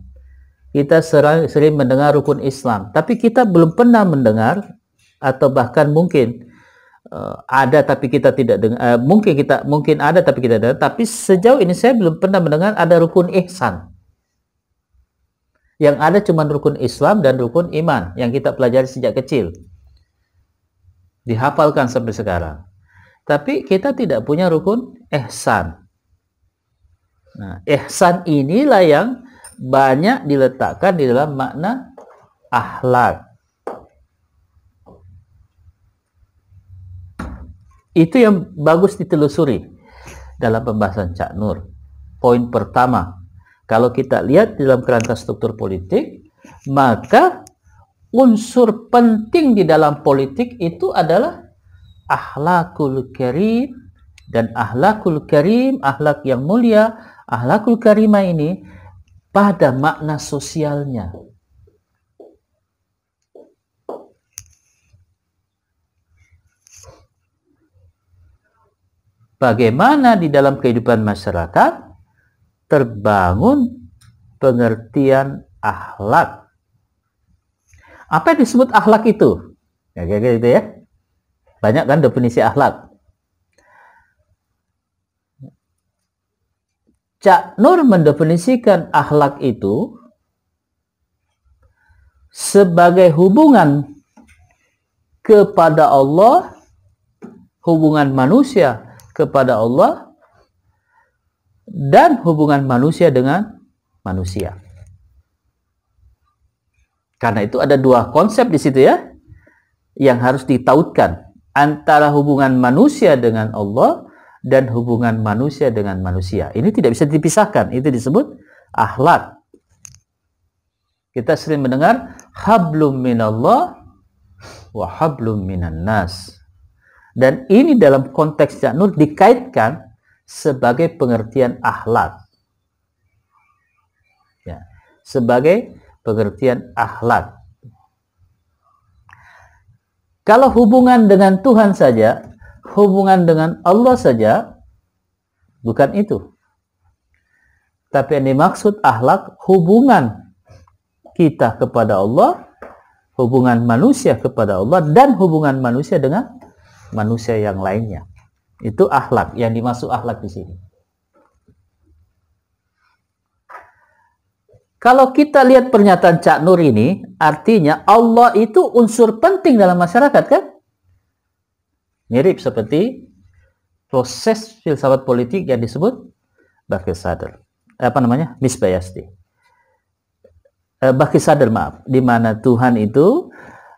kita sering mendengar rukun Islam, tapi kita belum pernah mendengar atau bahkan mungkin uh, ada tapi kita tidak dengar, uh, eh, mungkin kita mungkin ada tapi kita dengar, tapi sejauh ini saya belum pernah mendengar ada rukun ihsan. Yang ada cuma rukun Islam dan rukun iman yang kita pelajari sejak kecil. Dihafalkan sampai sekarang. Tapi kita tidak punya rukun ihsan. Nah, ihsan inilah yang banyak diletakkan di dalam makna akhlak. Itu yang bagus ditelusuri dalam pembahasan Cak Nur. Poin pertama, kalau kita lihat dalam kerangka struktur politik, maka unsur penting di dalam politik itu adalah ahlakul karim dan ahlakul karim, ahlak yang mulia, Ahlakul karimah ini pada makna sosialnya. Bagaimana di dalam kehidupan masyarakat terbangun pengertian ahlak. Apa yang disebut ahlak itu? Ya, gitu ya. Banyak kan definisi ahlak. Cak Nur mendefinisikan akhlak itu sebagai hubungan kepada Allah, hubungan manusia kepada Allah, dan hubungan manusia dengan manusia. Karena itu ada dua konsep di situ ya, yang harus ditautkan antara hubungan manusia dengan Allah dan hubungan manusia dengan manusia. Ini tidak bisa dipisahkan. Itu disebut akhlak. Kita sering mendengar hablum minallah wa hablum minan nas. Dan ini dalam konteks Nur dikaitkan sebagai pengertian akhlak. Ya, sebagai pengertian akhlak. Kalau hubungan dengan Tuhan saja hubungan dengan Allah saja bukan itu. Tapi yang dimaksud ahlak hubungan kita kepada Allah, hubungan manusia kepada Allah dan hubungan manusia dengan manusia yang lainnya. Itu ahlak yang dimaksud ahlak di sini. Kalau kita lihat pernyataan Cak Nur ini, artinya Allah itu unsur penting dalam masyarakat kan? Mirip seperti proses filsafat politik yang disebut Bakir Sadr. Apa namanya? Misbayasti. Eh, Bakir Sadr, maaf. Di mana Tuhan itu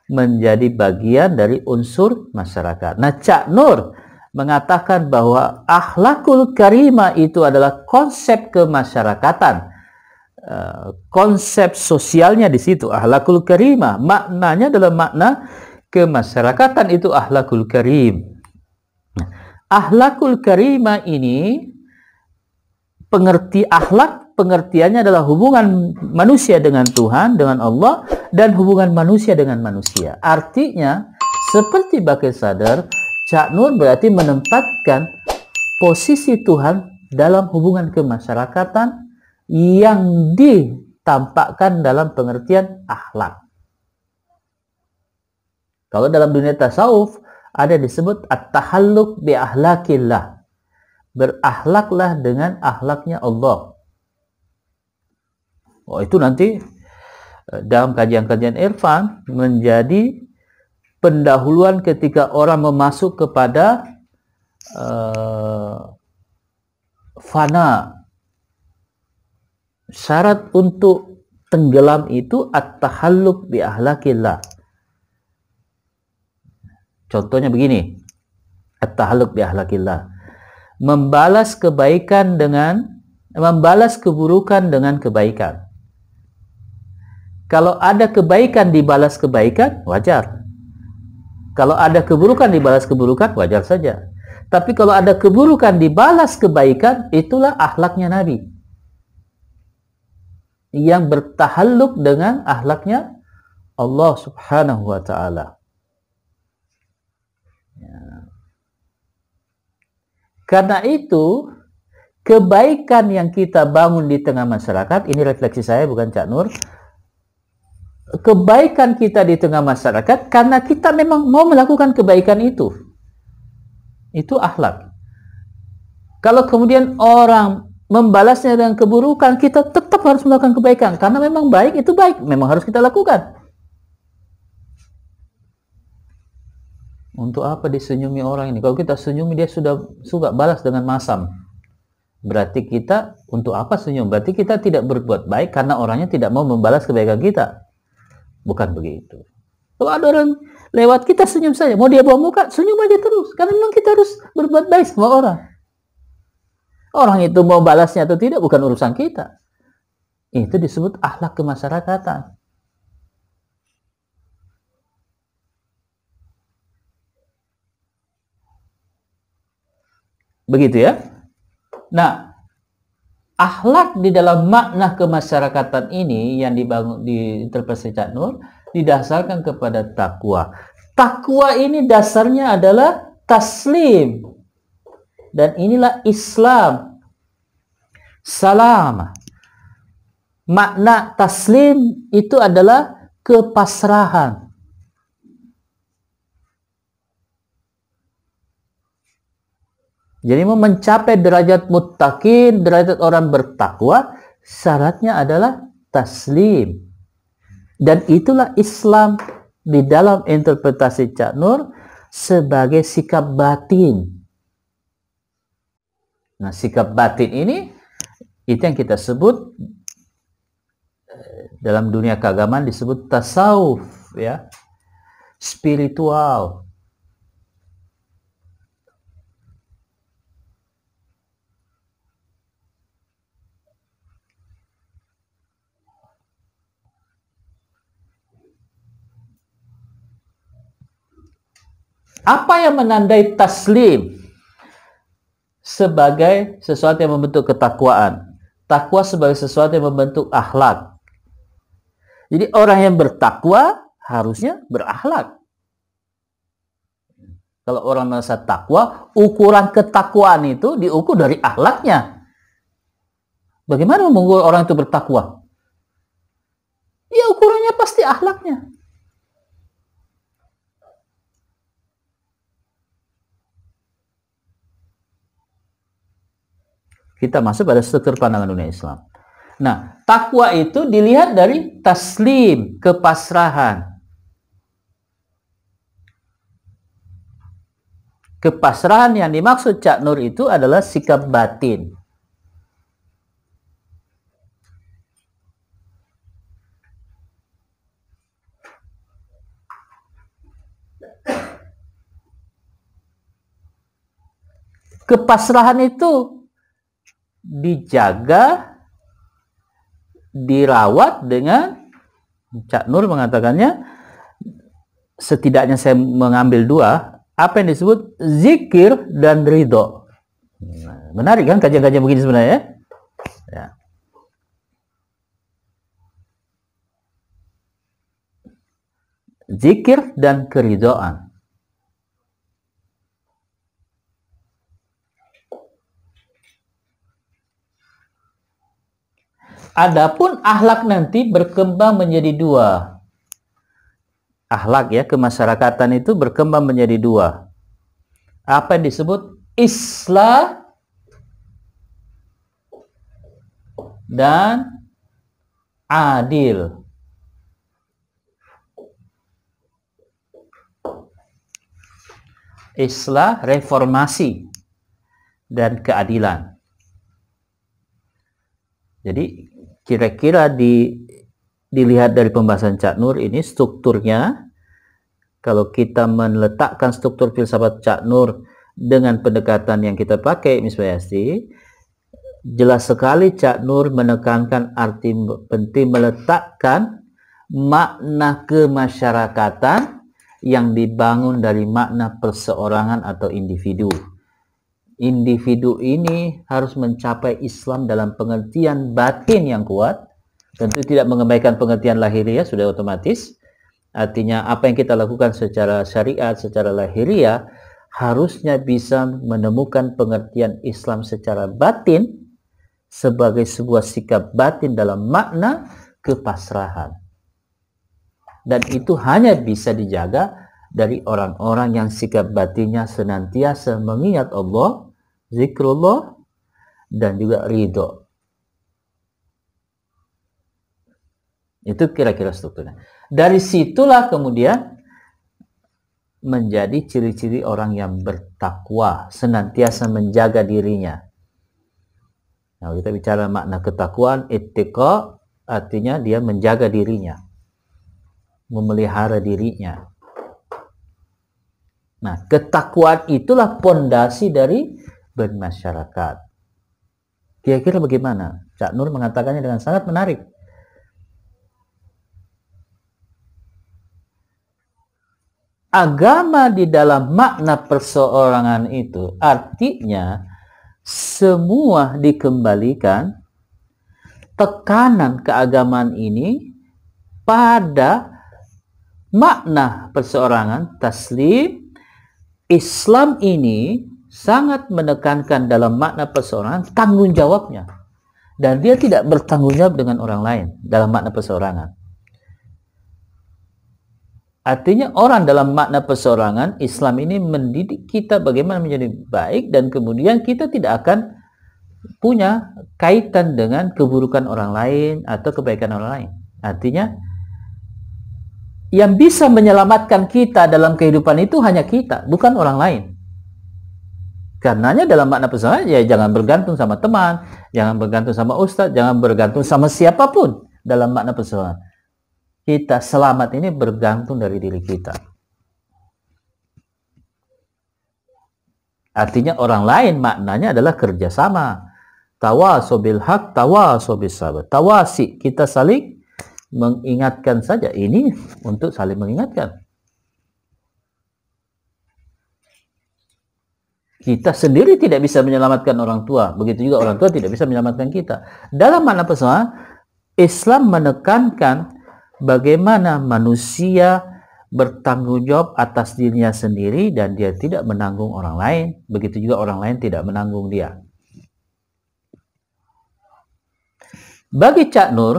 menjadi bagian dari unsur masyarakat. Nah, Cak Nur mengatakan bahwa akhlakul karima itu adalah konsep kemasyarakatan. Eh, konsep sosialnya di situ, akhlakul karima Maknanya dalam makna kemasyarakatan itu ahlakul karim. Nah, ahlakul karimah ini pengerti ahlak pengertiannya adalah hubungan manusia dengan Tuhan, dengan Allah dan hubungan manusia dengan manusia. Artinya seperti Bakai Sadar, Cak Nur berarti menempatkan posisi Tuhan dalam hubungan kemasyarakatan yang ditampakkan dalam pengertian ahlak. Kalau dalam dunia tasawuf ada disebut at tahalluq bi ahlakillah. Berahlaklah dengan ahlaknya Allah. Oh, itu nanti e, dalam kajian-kajian Irfan menjadi pendahuluan ketika orang memasuk kepada uh, fana. Syarat untuk tenggelam itu at tahalluq bi ahlakillah Contohnya begini. at tahluk bi ahlakillah. Membalas kebaikan dengan membalas keburukan dengan kebaikan. Kalau ada kebaikan dibalas kebaikan, wajar. Kalau ada keburukan dibalas keburukan, wajar saja. Tapi kalau ada keburukan dibalas kebaikan, itulah ahlaknya Nabi. Yang bertahaluk dengan ahlaknya Allah subhanahu wa ta'ala. Karena itu, kebaikan yang kita bangun di tengah masyarakat, ini refleksi saya bukan Cak Nur, kebaikan kita di tengah masyarakat karena kita memang mau melakukan kebaikan itu. Itu akhlak. Kalau kemudian orang membalasnya dengan keburukan, kita tetap harus melakukan kebaikan karena memang baik itu baik, memang harus kita lakukan. Untuk apa disenyumi orang ini? Kalau kita senyumi dia sudah suka balas dengan masam. Berarti kita untuk apa senyum? Berarti kita tidak berbuat baik karena orangnya tidak mau membalas kebaikan kita. Bukan begitu. Kalau ada orang lewat kita senyum saja. Mau dia bawa muka, senyum aja terus. Karena memang kita harus berbuat baik sama orang. Orang itu mau balasnya atau tidak bukan urusan kita. Itu disebut ahlak kemasyarakatan. Begitu ya. Nah, akhlak di dalam makna kemasyarakatan ini yang dibangun di interpretasi Cak Nur didasarkan kepada takwa. Takwa ini dasarnya adalah taslim. Dan inilah Islam. Salam. Makna taslim itu adalah kepasrahan Jadi mau mencapai derajat mutakin, derajat orang bertakwa, syaratnya adalah taslim. Dan itulah Islam di dalam interpretasi Cak Nur sebagai sikap batin. Nah, sikap batin ini itu yang kita sebut eh, dalam dunia keagamaan disebut tasawuf ya. Spiritual, Apa yang menandai taslim? Sebagai sesuatu yang membentuk ketakwaan. Takwa sebagai sesuatu yang membentuk akhlak. Jadi orang yang bertakwa harusnya berakhlak. Kalau orang merasa takwa, ukuran ketakwaan itu diukur dari akhlaknya. Bagaimana mengukur orang itu bertakwa? Ya ukurannya pasti akhlaknya. Kita masuk pada struktur pandangan dunia Islam. Nah, takwa itu dilihat dari taslim, kepasrahan. Kepasrahan yang dimaksud Cak Nur itu adalah sikap batin. Kepasrahan itu dijaga, dirawat dengan Cak Nur mengatakannya setidaknya saya mengambil dua apa yang disebut zikir dan ridho. Nah, menarik kan kajian-kajian begini sebenarnya ya. ya. Zikir dan keridoan. Adapun ahlak nanti berkembang menjadi dua. Ahlak ya, kemasyarakatan itu berkembang menjadi dua. Apa yang disebut islah dan adil. Islah, reformasi, dan keadilan. Jadi kira-kira di dilihat dari pembahasan Cak Nur ini strukturnya kalau kita meletakkan struktur filsafat Cak Nur dengan pendekatan yang kita pakai Miss Bayasti jelas sekali Cak Nur menekankan arti penting meletakkan makna kemasyarakatan yang dibangun dari makna perseorangan atau individu individu ini harus mencapai Islam dalam pengertian batin yang kuat. Tentu tidak mengembaikan pengertian lahiriah sudah otomatis. Artinya apa yang kita lakukan secara syariat, secara lahiriah harusnya bisa menemukan pengertian Islam secara batin sebagai sebuah sikap batin dalam makna kepasrahan. Dan itu hanya bisa dijaga dari orang-orang yang sikap batinnya senantiasa mengingat Allah zikrullah dan juga ridho. Itu kira-kira strukturnya. Dari situlah kemudian menjadi ciri-ciri orang yang bertakwa, senantiasa menjaga dirinya. Nah, kita bicara makna ketakuan etika artinya dia menjaga dirinya, memelihara dirinya. Nah, ketakuan itulah pondasi dari bermasyarakat. Kira-kira bagaimana? Cak Nur mengatakannya dengan sangat menarik. Agama di dalam makna perseorangan itu artinya semua dikembalikan tekanan keagamaan ini pada makna perseorangan taslim Islam ini sangat menekankan dalam makna perseorangan tanggung jawabnya dan dia tidak bertanggung jawab dengan orang lain dalam makna perseorangan. Artinya orang dalam makna perseorangan Islam ini mendidik kita bagaimana menjadi baik dan kemudian kita tidak akan punya kaitan dengan keburukan orang lain atau kebaikan orang lain. Artinya yang bisa menyelamatkan kita dalam kehidupan itu hanya kita, bukan orang lain. Karenanya dalam makna pesawat ya jangan bergantung sama teman, jangan bergantung sama ustadz, jangan bergantung sama siapapun dalam makna pesawat. Kita selamat ini bergantung dari diri kita. Artinya orang lain maknanya adalah kerjasama. Tawasobil hak, tawasobil sabar. Tawasi, kita saling mengingatkan saja. Ini untuk saling mengingatkan. kita sendiri tidak bisa menyelamatkan orang tua, begitu juga orang tua tidak bisa menyelamatkan kita. Dalam mana pesona, Islam menekankan bagaimana manusia bertanggung jawab atas dirinya sendiri dan dia tidak menanggung orang lain, begitu juga orang lain tidak menanggung dia. Bagi Cak Nur,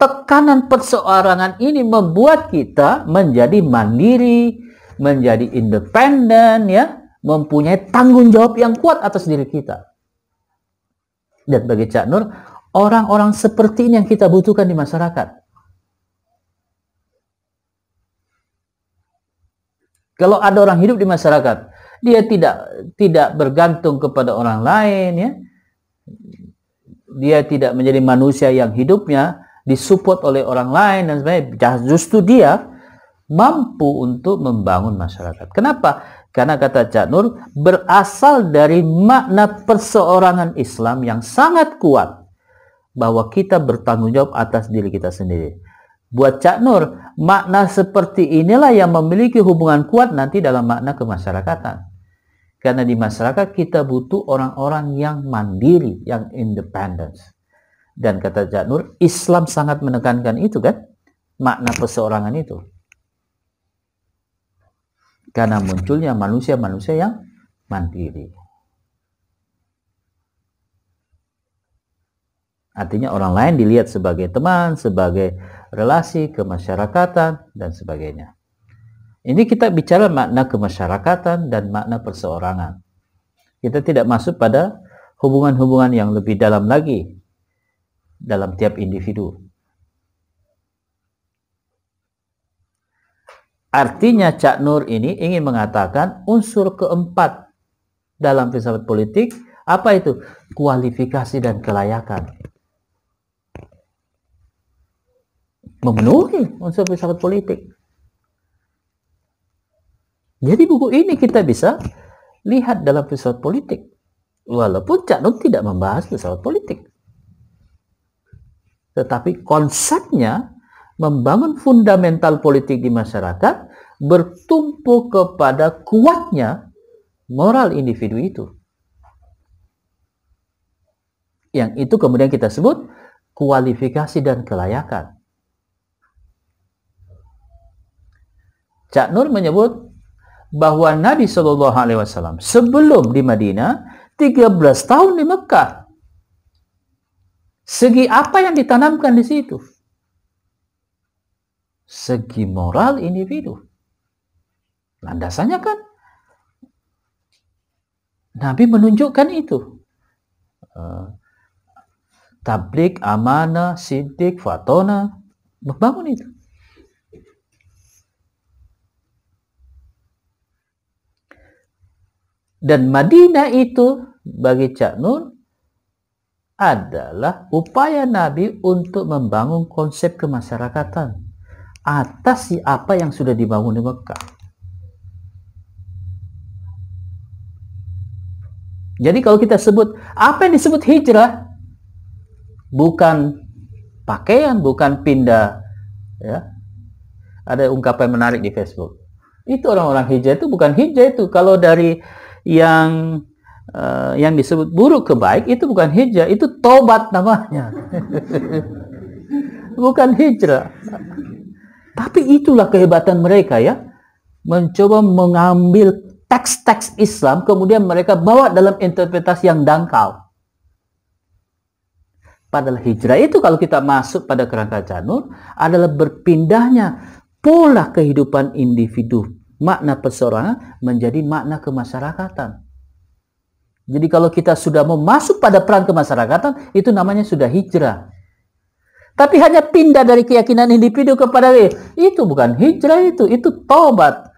tekanan perseorangan ini membuat kita menjadi mandiri, menjadi independen ya, mempunyai tanggung jawab yang kuat atas diri kita. Dan bagi Cak Nur, orang-orang seperti ini yang kita butuhkan di masyarakat. Kalau ada orang hidup di masyarakat, dia tidak tidak bergantung kepada orang lain ya. Dia tidak menjadi manusia yang hidupnya disupport oleh orang lain dan sebagainya. Justru dia mampu untuk membangun masyarakat. Kenapa? Karena kata Cak Nur berasal dari makna perseorangan Islam yang sangat kuat bahwa kita bertanggung jawab atas diri kita sendiri. Buat Cak Nur, makna seperti inilah yang memiliki hubungan kuat nanti dalam makna kemasyarakatan. Karena di masyarakat kita butuh orang-orang yang mandiri, yang independen. Dan kata Cak Nur, Islam sangat menekankan itu kan, makna perseorangan itu karena munculnya manusia-manusia yang mandiri. Artinya orang lain dilihat sebagai teman, sebagai relasi kemasyarakatan dan sebagainya. Ini kita bicara makna kemasyarakatan dan makna perseorangan. Kita tidak masuk pada hubungan-hubungan yang lebih dalam lagi dalam tiap individu. Artinya Cak Nur ini ingin mengatakan unsur keempat dalam filsafat politik apa itu? Kualifikasi dan kelayakan. Memenuhi unsur filsafat politik. Jadi buku ini kita bisa lihat dalam filsafat politik. Walaupun Cak Nur tidak membahas filsafat politik. Tetapi konsepnya membangun fundamental politik di masyarakat bertumpu kepada kuatnya moral individu itu. Yang itu kemudian kita sebut kualifikasi dan kelayakan. Cak Nur menyebut bahwa Nabi Shallallahu Alaihi Wasallam sebelum di Madinah 13 tahun di Mekah. Segi apa yang ditanamkan di situ? segi moral individu. Landasannya kan Nabi menunjukkan itu. Eh, tablik, amanah, sidik, fatona, membangun itu. Dan Madinah itu bagi Cak Nun adalah upaya Nabi untuk membangun konsep kemasyarakatan atas si apa yang sudah dibangun di Mekah. Jadi kalau kita sebut apa yang disebut hijrah bukan pakaian, bukan pindah ya. Ada ungkapan menarik di Facebook. Itu orang-orang hijrah itu bukan hijrah itu kalau dari yang uh, yang disebut buruk ke baik itu bukan hijrah, itu tobat namanya. *laughs* bukan hijrah. Tapi itulah kehebatan mereka ya. Mencoba mengambil teks-teks Islam, kemudian mereka bawa dalam interpretasi yang dangkal. Padahal hijrah itu kalau kita masuk pada kerangka janur adalah berpindahnya pola kehidupan individu, makna perseorangan menjadi makna kemasyarakatan. Jadi kalau kita sudah mau masuk pada peran kemasyarakatan, itu namanya sudah hijrah. Tapi hanya pindah dari keyakinan individu kepada dia. Itu bukan hijrah itu, itu tobat.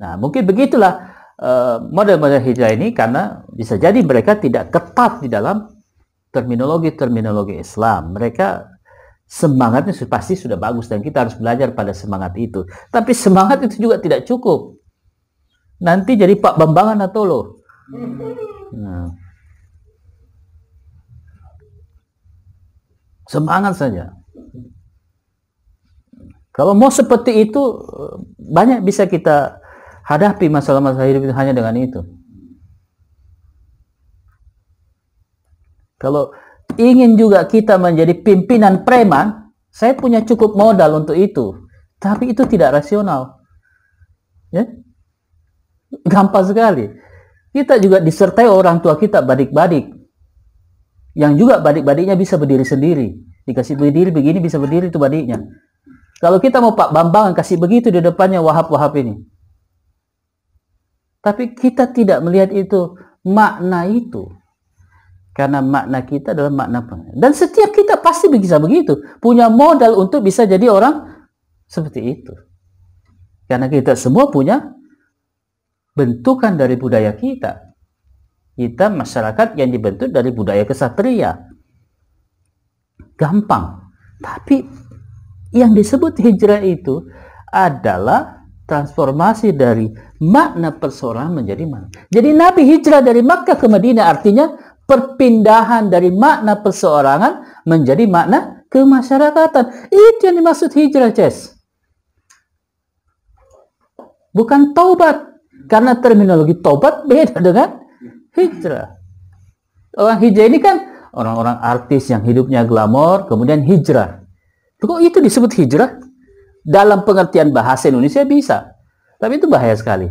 Nah, mungkin begitulah eh, model-model uh, hijrah ini karena bisa jadi mereka tidak ketat di dalam terminologi-terminologi Islam. Mereka semangatnya pasti sudah bagus dan kita harus belajar pada semangat itu. Tapi semangat itu juga tidak cukup. Nanti jadi Pak Bambangan atau lo. Nah. Semangat saja. Kalau mau seperti itu, banyak bisa kita hadapi masalah-masalah hidup itu hanya dengan itu. Kalau ingin juga kita menjadi pimpinan preman, saya punya cukup modal untuk itu. Tapi itu tidak rasional. Ya? Gampang sekali. Kita juga disertai orang tua kita badik-badik yang juga badik-badiknya bisa berdiri sendiri. Dikasih berdiri begini bisa berdiri itu badiknya. Kalau kita mau Pak Bambang kasih begitu di depannya wahab-wahab ini. Tapi kita tidak melihat itu makna itu. Karena makna kita adalah makna pengen. Dan setiap kita pasti bisa begitu. Punya modal untuk bisa jadi orang seperti itu. Karena kita semua punya bentukan dari budaya kita kita masyarakat yang dibentuk dari budaya kesatria. Gampang. Tapi yang disebut hijrah itu adalah transformasi dari makna perseorangan menjadi makna. Jadi Nabi hijrah dari Makkah ke Madinah artinya perpindahan dari makna perseorangan menjadi makna kemasyarakatan. Itu yang dimaksud hijrah, Ces. Bukan taubat. Karena terminologi taubat beda dengan Hijrah. Orang hijrah ini kan orang-orang artis yang hidupnya glamor, kemudian hijrah. Kok itu disebut hijrah? Dalam pengertian bahasa Indonesia bisa. Tapi itu bahaya sekali.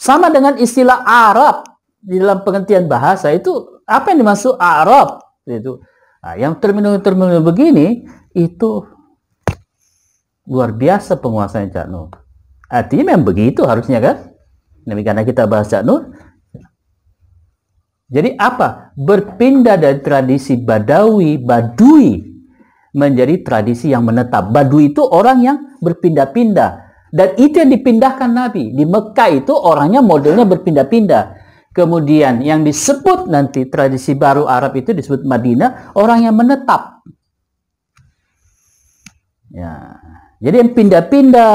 Sama dengan istilah Arab di dalam pengertian bahasa itu apa yang dimaksud Arab itu. Nah, yang terminologi-terminologi begini itu luar biasa penguasaan Cak Nur. Artinya memang begitu harusnya kan? Demikian kita bahas Cak Nur, jadi apa? Berpindah dari tradisi Badawi, Badui menjadi tradisi yang menetap. Badui itu orang yang berpindah-pindah. Dan itu yang dipindahkan Nabi. Di Mekah itu orangnya modelnya berpindah-pindah. Kemudian yang disebut nanti tradisi baru Arab itu disebut Madinah, orang yang menetap. Ya. Jadi yang pindah-pindah,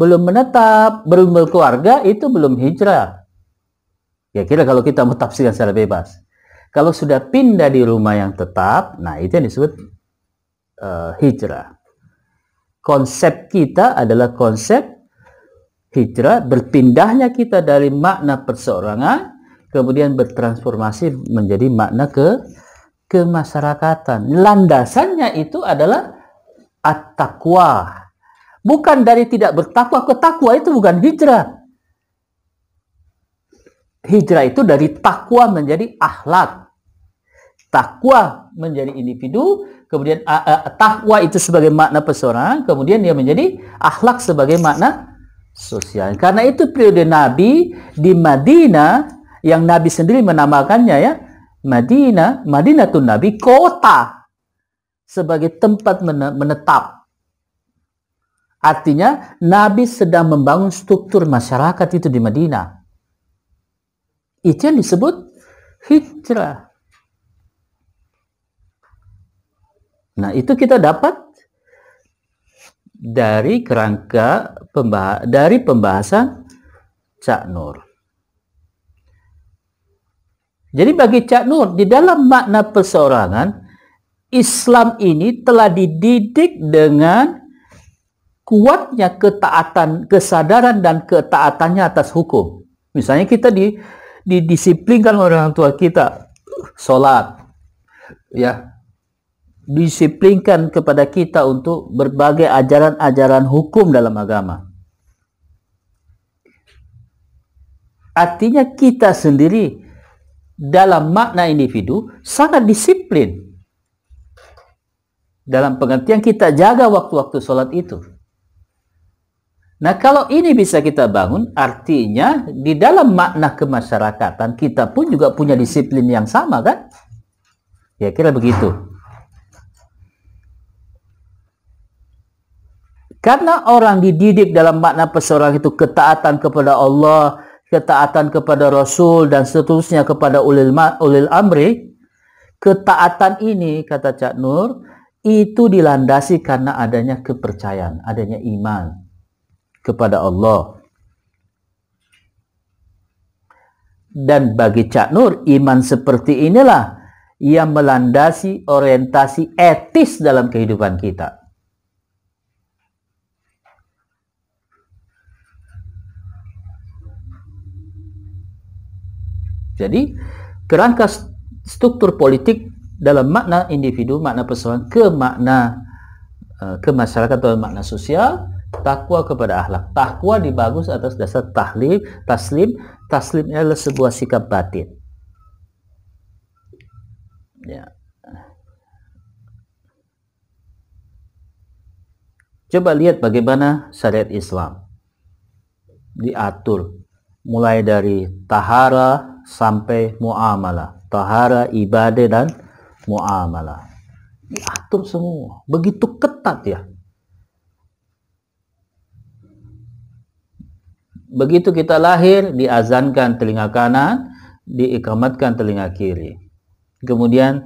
belum menetap, belum berkeluarga itu belum hijrah. Ya kira kalau kita mau tafsirkan secara bebas. Kalau sudah pindah di rumah yang tetap, nah itu yang disebut uh, hijrah. Konsep kita adalah konsep hijrah, berpindahnya kita dari makna perseorangan, kemudian bertransformasi menjadi makna ke kemasyarakatan. Landasannya itu adalah at-taqwa. Bukan dari tidak bertakwa ke takwa itu bukan hijrah hijrah itu dari takwa menjadi akhlak. Takwa menjadi individu, kemudian uh, uh, takwa itu sebagai makna pesona, kemudian dia menjadi akhlak sebagai makna sosial. Karena itu periode Nabi di Madinah yang Nabi sendiri menamakannya ya, Madinah, Madinah tuh Nabi kota sebagai tempat menetap. Artinya Nabi sedang membangun struktur masyarakat itu di Madinah itu yang disebut hijrah. Nah, itu kita dapat dari kerangka pembah dari pembahasan Cak Nur. Jadi bagi Cak Nur, di dalam makna perseorangan, Islam ini telah dididik dengan kuatnya ketaatan, kesadaran dan ketaatannya atas hukum. Misalnya kita di didisiplinkan orang tua kita sholat ya disiplinkan kepada kita untuk berbagai ajaran-ajaran hukum dalam agama artinya kita sendiri dalam makna individu sangat disiplin dalam pengertian kita jaga waktu-waktu sholat itu Nah, kalau ini bisa kita bangun, artinya di dalam makna kemasyarakatan kita pun juga punya disiplin yang sama, kan? Ya, kira begitu. Karena orang dididik dalam makna persoalan itu ketaatan kepada Allah, ketaatan kepada Rasul, dan seterusnya kepada ulil, ulil amri, ketaatan ini, kata Cak Nur, itu dilandasi karena adanya kepercayaan, adanya iman kepada Allah. Dan bagi Cak Nur, iman seperti inilah yang melandasi orientasi etis dalam kehidupan kita. Jadi, kerangka struktur politik dalam makna individu, makna persoalan ke makna eh, ke masyarakat atau makna sosial takwa kepada akhlak. Takwa dibagus atas dasar tahlim, taslim. Taslimnya adalah sebuah sikap batin. Ya. Coba lihat bagaimana syariat Islam diatur mulai dari tahara sampai muamalah, tahara ibadah dan muamalah diatur semua begitu ketat ya Begitu kita lahir, diazankan telinga kanan, diikamatkan telinga kiri. Kemudian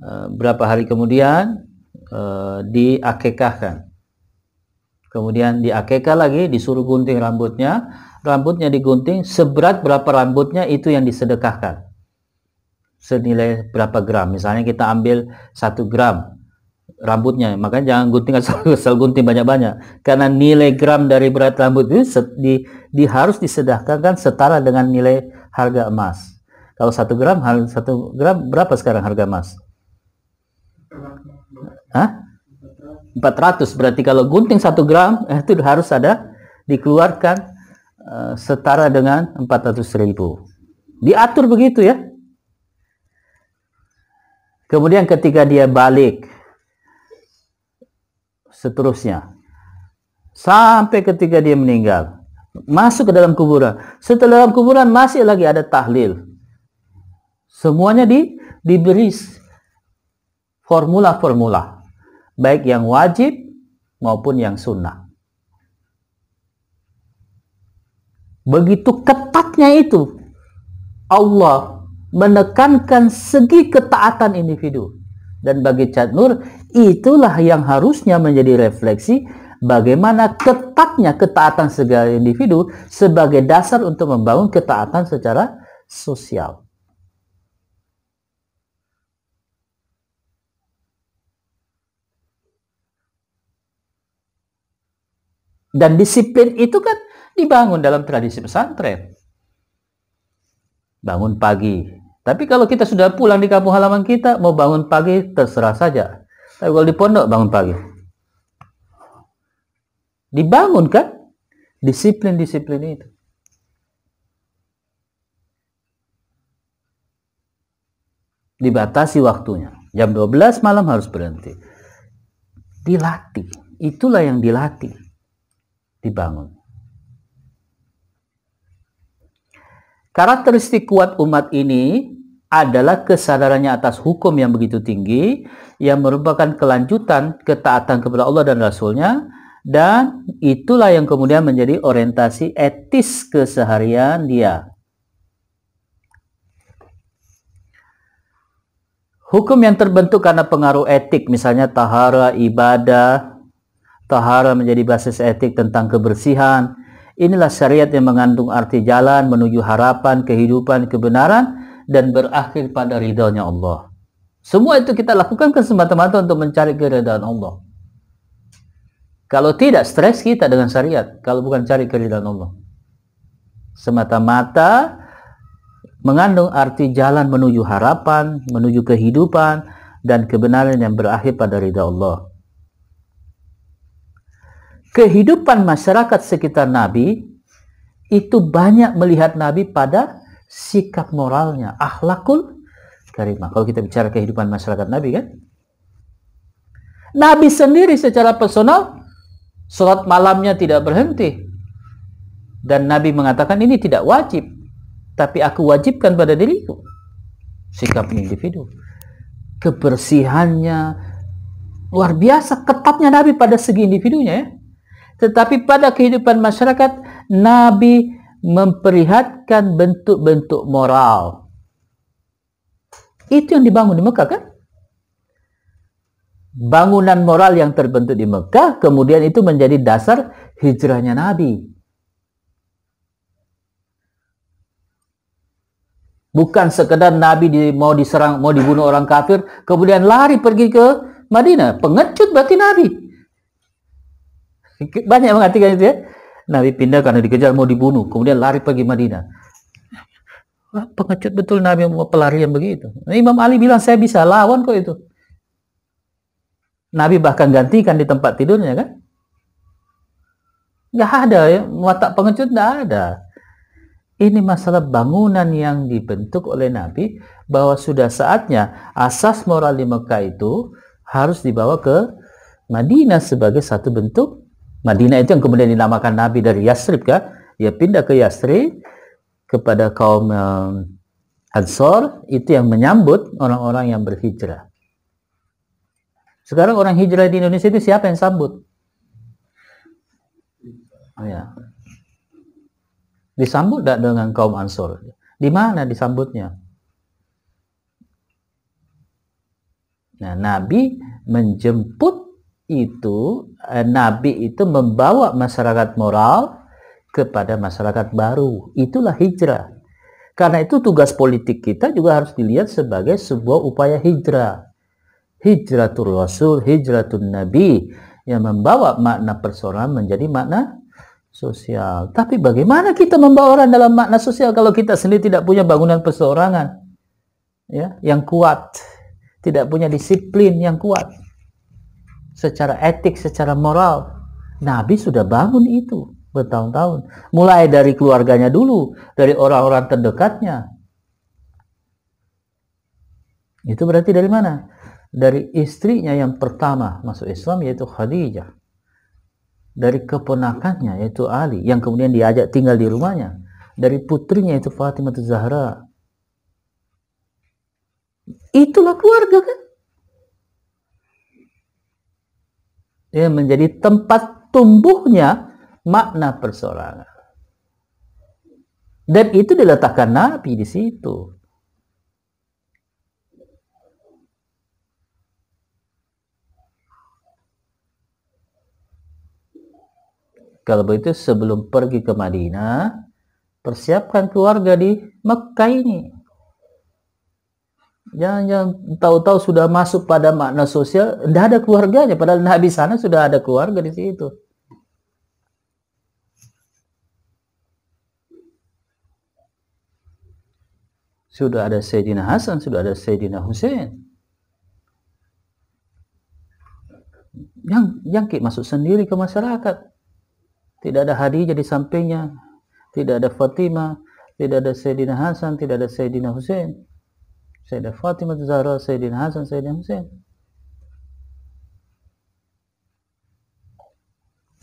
eh, berapa hari kemudian eh, diakekahkan. Kemudian diakekah lagi, disuruh gunting rambutnya. Rambutnya digunting, seberat berapa rambutnya itu yang disedekahkan. Senilai berapa gram. Misalnya kita ambil satu gram rambutnya, makanya jangan gunting *laughs* asal, asal gunting banyak-banyak. Karena nilai gram dari berat rambut itu di, di, harus disedekahkan setara dengan nilai harga emas. Kalau satu gram, satu gram berapa sekarang harga emas? Hah? 400 berarti kalau gunting satu gram eh, itu harus ada dikeluarkan eh, setara dengan 400 ribu diatur begitu ya kemudian ketika dia balik seterusnya sampai ketika dia meninggal masuk ke dalam kuburan. Setelah dalam kuburan masih lagi ada tahlil. Semuanya di diberi formula-formula, baik yang wajib maupun yang sunnah. Begitu ketatnya itu Allah menekankan segi ketaatan individu. Dan bagi Cat Nur, itulah yang harusnya menjadi refleksi bagaimana ketatnya ketaatan segala individu sebagai dasar untuk membangun ketaatan secara sosial. Dan disiplin itu kan dibangun dalam tradisi pesantren. Bangun pagi. Tapi kalau kita sudah pulang di kampung halaman kita, mau bangun pagi terserah saja. Tapi kalau di pondok bangun pagi dibangunkan disiplin-disiplin itu. Dibatasi waktunya. Jam 12 malam harus berhenti. Dilatih. Itulah yang dilatih. Dibangun. Karakteristik kuat umat ini adalah kesadarannya atas hukum yang begitu tinggi yang merupakan kelanjutan ketaatan kepada Allah dan Rasulnya nya dan itulah yang kemudian menjadi orientasi etis keseharian dia. Hukum yang terbentuk karena pengaruh etik, misalnya tahara, ibadah, tahara menjadi basis etik tentang kebersihan. Inilah syariat yang mengandung arti jalan menuju harapan, kehidupan, kebenaran, dan berakhir pada ridhonya Allah. Semua itu kita lakukan semata-mata untuk mencari keridhaan Allah. Kalau tidak stres kita dengan syariat, kalau bukan cari keridhaan Allah. Semata-mata mengandung arti jalan menuju harapan, menuju kehidupan dan kebenaran yang berakhir pada ridha Allah. Kehidupan masyarakat sekitar Nabi itu banyak melihat Nabi pada sikap moralnya, akhlakul karimah. Kalau kita bicara kehidupan masyarakat Nabi kan, Nabi sendiri secara personal Salat malamnya tidak berhenti. Dan Nabi mengatakan ini tidak wajib, tapi aku wajibkan pada diriku. Sikap individu. Kebersihannya luar biasa ketatnya Nabi pada segi individunya ya. Tetapi pada kehidupan masyarakat Nabi memperlihatkan bentuk-bentuk moral. Itu yang dibangun di Mekah kan? bangunan moral yang terbentuk di Mekah kemudian itu menjadi dasar hijrahnya Nabi. Bukan sekedar Nabi di, mau diserang, mau dibunuh orang kafir, kemudian lari pergi ke Madinah. Pengecut berarti Nabi. *laughs* Banyak mengatakan itu ya. Nabi pindah karena dikejar mau dibunuh, kemudian lari pergi Madinah. Wah, pengecut betul Nabi mau pelarian begitu. Nah, Imam Ali bilang saya bisa lawan kok itu. Nabi bahkan gantikan di tempat tidurnya kan? Nggak ya, ada ya, watak pengecut nggak ada. Ini masalah bangunan yang dibentuk oleh Nabi bahwa sudah saatnya asas moral di Mekah itu harus dibawa ke Madinah sebagai satu bentuk. Madinah itu yang kemudian dinamakan Nabi dari Yasrib kan? Ya pindah ke Yasrib kepada kaum um, Ansor itu yang menyambut orang-orang yang berhijrah. Sekarang orang hijrah di Indonesia itu siapa yang sambut? Oh ya. Disambut tidak dengan kaum Ansor? Di mana disambutnya? Nah, Nabi menjemput itu, eh, Nabi itu membawa masyarakat moral kepada masyarakat baru. Itulah hijrah. Karena itu tugas politik kita juga harus dilihat sebagai sebuah upaya hijrah hijratul rasul, hijratul nabi yang membawa makna personal menjadi makna sosial. Tapi bagaimana kita membawa orang dalam makna sosial kalau kita sendiri tidak punya bangunan perseorangan ya yang kuat, tidak punya disiplin yang kuat secara etik, secara moral. Nabi sudah bangun itu bertahun-tahun. Mulai dari keluarganya dulu, dari orang-orang terdekatnya. Itu berarti dari mana? dari istrinya yang pertama masuk Islam yaitu Khadijah dari keponakannya yaitu Ali yang kemudian diajak tinggal di rumahnya dari putrinya yaitu Fatimah Zahra itulah keluarga kan yang menjadi tempat tumbuhnya makna persoalan. dan itu diletakkan Nabi di situ Kalau begitu sebelum pergi ke Madinah, persiapkan keluarga di Mekah ini. Jangan-jangan tahu-tahu sudah masuk pada makna sosial, tidak ada keluarganya. Padahal Nabi sana sudah ada keluarga di situ. Sudah ada Sayyidina Hasan, sudah ada Sayyidina Hussein. Yang, yang masuk sendiri ke masyarakat tidak ada hadi jadi sampingnya. Tidak ada Fatimah. Tidak ada Sayyidina Hasan. Tidak ada Sayyidina Hussein. Sayyidina Fatimah Zahra. Sayyidina Hasan. Sayyidina Hussein.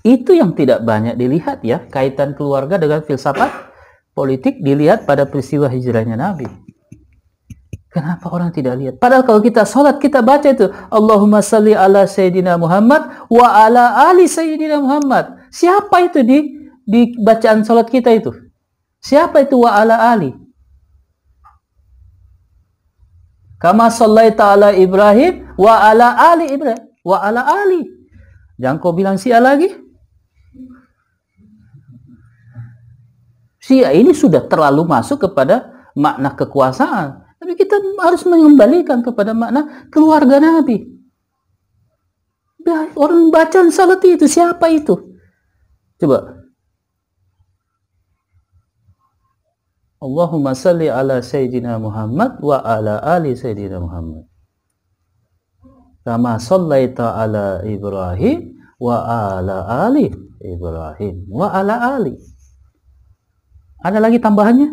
Itu yang tidak banyak dilihat ya. Kaitan keluarga dengan filsafat politik dilihat pada peristiwa hijrahnya Nabi. Kenapa orang tidak lihat? Padahal kalau kita sholat, kita baca itu. Allahumma salli ala Sayyidina Muhammad wa ala ali Sayyidina Muhammad. Siapa itu di di bacaan salat kita itu? Siapa itu wa ala ali? Kama sallaita ala Ibrahim wa ala ali Ibrahim wa ala ali. Jangan kau bilang sia lagi. Sia ini sudah terlalu masuk kepada makna kekuasaan. Tapi kita harus mengembalikan kepada makna keluarga Nabi. Orang bacaan salat itu siapa itu? Coba. Allahumma salli ala Sayyidina Muhammad wa ala ali Sayyidina Muhammad. Kama sallaita ala Ibrahim wa ala ali Ibrahim wa ala ali. Ada lagi tambahannya?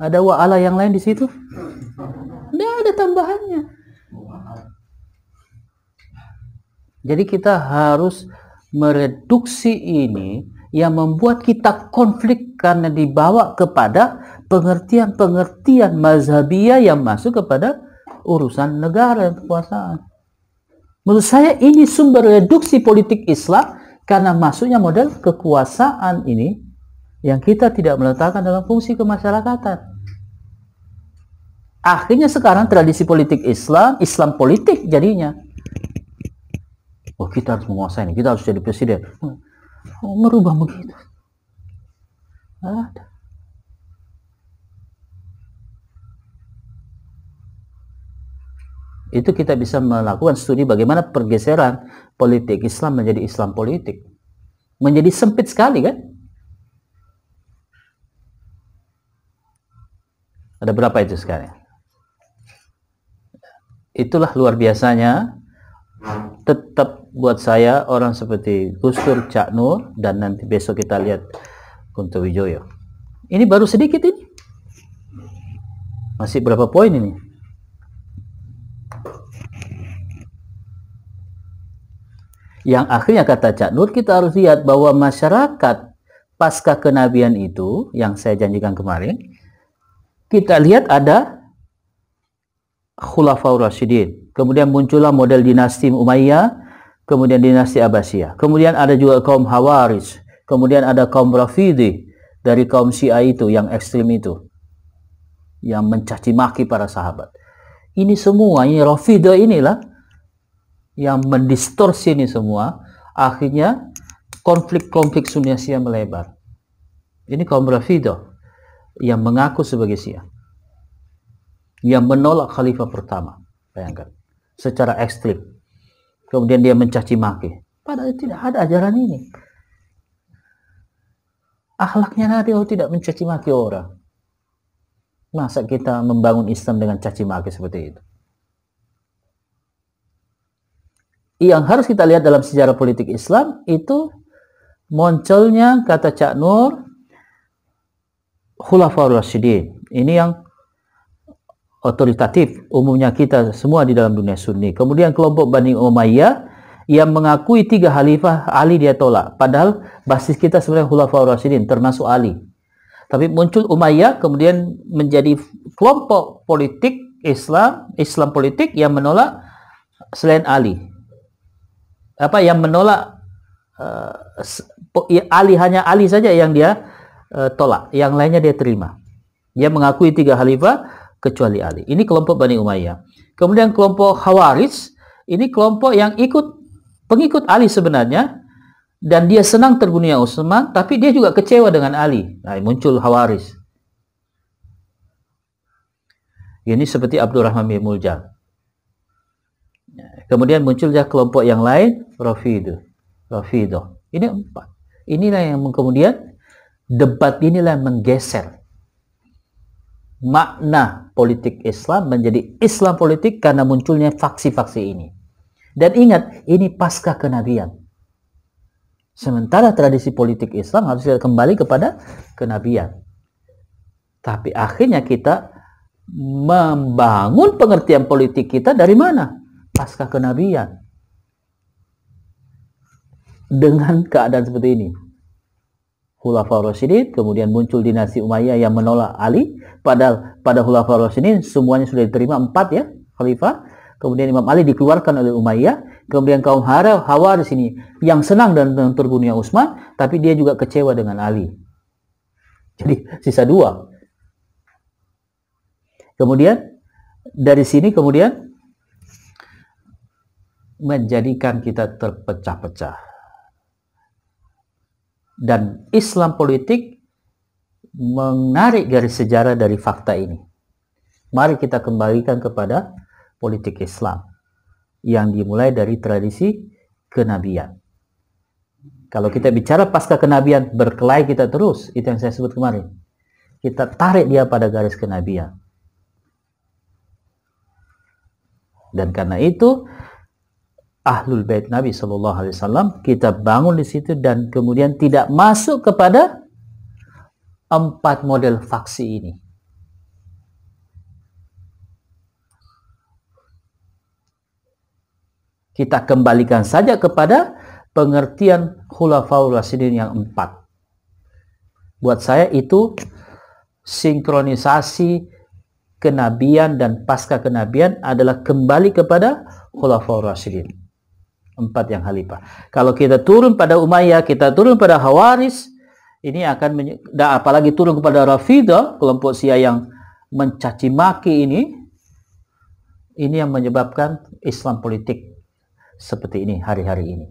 Ada wa ala yang lain di situ? Tidak ada tambahannya. Jadi kita harus mereduksi ini yang membuat kita konflik karena dibawa kepada pengertian-pengertian mazhabiyah yang masuk kepada urusan negara dan kekuasaan. Menurut saya ini sumber reduksi politik Islam karena masuknya model kekuasaan ini yang kita tidak meletakkan dalam fungsi kemasyarakatan. Akhirnya sekarang tradisi politik Islam, Islam politik jadinya oh kita harus menguasai ini, kita harus jadi presiden. Merubah hmm. oh, begitu. Ada. Itu kita bisa melakukan studi bagaimana pergeseran politik Islam menjadi Islam politik. Menjadi sempit sekali kan? Ada berapa itu sekarang? Itulah luar biasanya tetap buat saya orang seperti Gustur Cak Nur dan nanti besok kita lihat Kunto Wijoyo. Ini baru sedikit ini. Masih berapa poin ini? Yang akhirnya kata Cak Nur kita harus lihat bahwa masyarakat pasca kenabian itu yang saya janjikan kemarin kita lihat ada Khulafaur Rasyidin. Kemudian muncullah model dinasti Umayyah kemudian dinasti Abbasiyah. Kemudian ada juga kaum Hawaris, kemudian ada kaum Rafidi dari kaum Syiah itu yang ekstrim itu, yang mencaci maki para sahabat. Ini semua, ini Rafida inilah yang mendistorsi ini semua. Akhirnya konflik-konflik Sunni Syiah melebar. Ini kaum Rafidah yang mengaku sebagai Syiah. Yang menolak khalifah pertama. Bayangkan. Secara ekstrim kemudian dia mencaci maki. Padahal tidak ada ajaran ini. Akhlaknya Nabi oh, tidak mencaci maki orang. Masa kita membangun Islam dengan caci maki seperti itu? Yang harus kita lihat dalam sejarah politik Islam itu munculnya kata Cak Nur Khulafaur Rasyidin. Ini yang otoritatif umumnya kita semua di dalam dunia sunni. Kemudian kelompok Bani Umayyah yang mengakui tiga halifah Ali dia tolak. Padahal basis kita sebenarnya Khulafaur Rasidin termasuk Ali. Tapi muncul Umayyah kemudian menjadi kelompok politik Islam, Islam politik yang menolak selain Ali. Apa yang menolak uh, Ali hanya Ali saja yang dia uh, tolak, yang lainnya dia terima. Dia mengakui tiga halifah kecuali Ali. Ini kelompok Bani Umayyah. Kemudian kelompok Hawaris ini kelompok yang ikut pengikut Ali sebenarnya dan dia senang terbunuhnya Utsman, tapi dia juga kecewa dengan Ali. Nah, muncul Hawaris Ini seperti Abdurrahman bin Muljam. Kemudian munculnya kelompok yang lain, Rafidu. Rafidah. Ini empat. Inilah yang kemudian debat inilah menggeser makna politik Islam menjadi Islam politik karena munculnya faksi-faksi ini. Dan ingat, ini pasca kenabian. Sementara tradisi politik Islam harus kembali kepada kenabian. Tapi akhirnya kita membangun pengertian politik kita dari mana? Pasca kenabian. Dengan keadaan seperti ini. Hulafa Rasidin, kemudian muncul dinasti Umayyah yang menolak Ali. Padahal pada Hulafa Rasidin semuanya sudah diterima empat ya khalifah. Kemudian Imam Ali dikeluarkan oleh Umayyah. Kemudian kaum Hara, Hawa di sini yang senang dan terbunuhnya Utsman, tapi dia juga kecewa dengan Ali. Jadi sisa dua. Kemudian dari sini kemudian menjadikan kita terpecah-pecah dan Islam politik menarik garis sejarah dari fakta ini. Mari kita kembalikan kepada politik Islam yang dimulai dari tradisi kenabian. Kalau kita bicara pasca kenabian, berkelahi kita terus, itu yang saya sebut kemarin. Kita tarik dia pada garis kenabian. Dan karena itu, Ahlul Bait Nabi Shallallahu Alaihi Wasallam kita bangun di situ dan kemudian tidak masuk kepada empat model faksi ini. Kita kembalikan saja kepada pengertian khulafaur rasidin yang empat. Buat saya itu sinkronisasi kenabian dan pasca kenabian adalah kembali kepada khulafaur rasidin empat yang khalifah. Kalau kita turun pada Umayyah, kita turun pada Hawaris, ini akan dan apalagi turun kepada Rafidah, kelompok sia yang mencaci maki ini, ini yang menyebabkan Islam politik seperti ini hari-hari ini.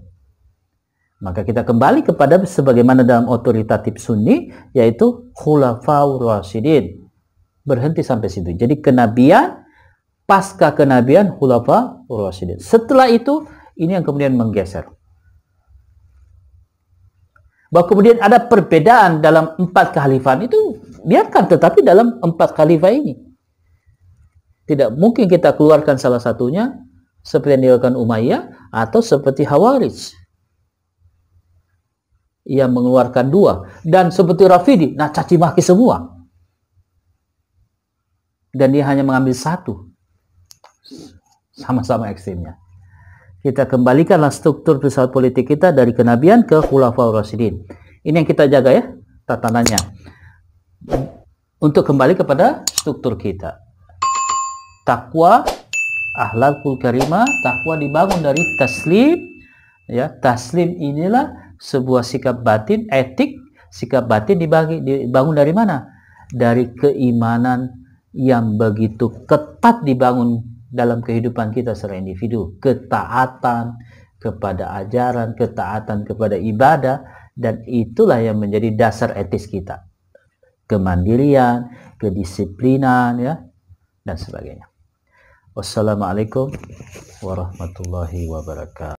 Maka kita kembali kepada sebagaimana dalam otoritatif sunni, yaitu khulafaur rasidin. Berhenti sampai situ. Jadi kenabian, pasca kenabian khulafaur rasidin. Setelah itu, ini yang kemudian menggeser. Bahwa kemudian ada perbedaan dalam empat kekhalifahan itu biarkan tetapi dalam empat khalifah ini tidak mungkin kita keluarkan salah satunya seperti yang dilakukan Umayyah atau seperti Hawaris ia mengeluarkan dua dan seperti Rafidi nah caci maki semua dan dia hanya mengambil satu sama-sama ekstrimnya kita kembalikanlah struktur filsafat politik kita dari kenabian ke khulafa rasidin. Ini yang kita jaga ya tatanannya. Untuk kembali kepada struktur kita. Takwa ahlakul karimah, takwa dibangun dari taslim ya. Taslim inilah sebuah sikap batin etik, sikap batin dibagi, dibangun dari mana? Dari keimanan yang begitu ketat dibangun dalam kehidupan kita secara individu, ketaatan kepada ajaran, ketaatan kepada ibadah, dan itulah yang menjadi dasar etis kita. Kemandirian, kedisiplinan, ya, dan sebagainya. Wassalamualaikum warahmatullahi wabarakatuh.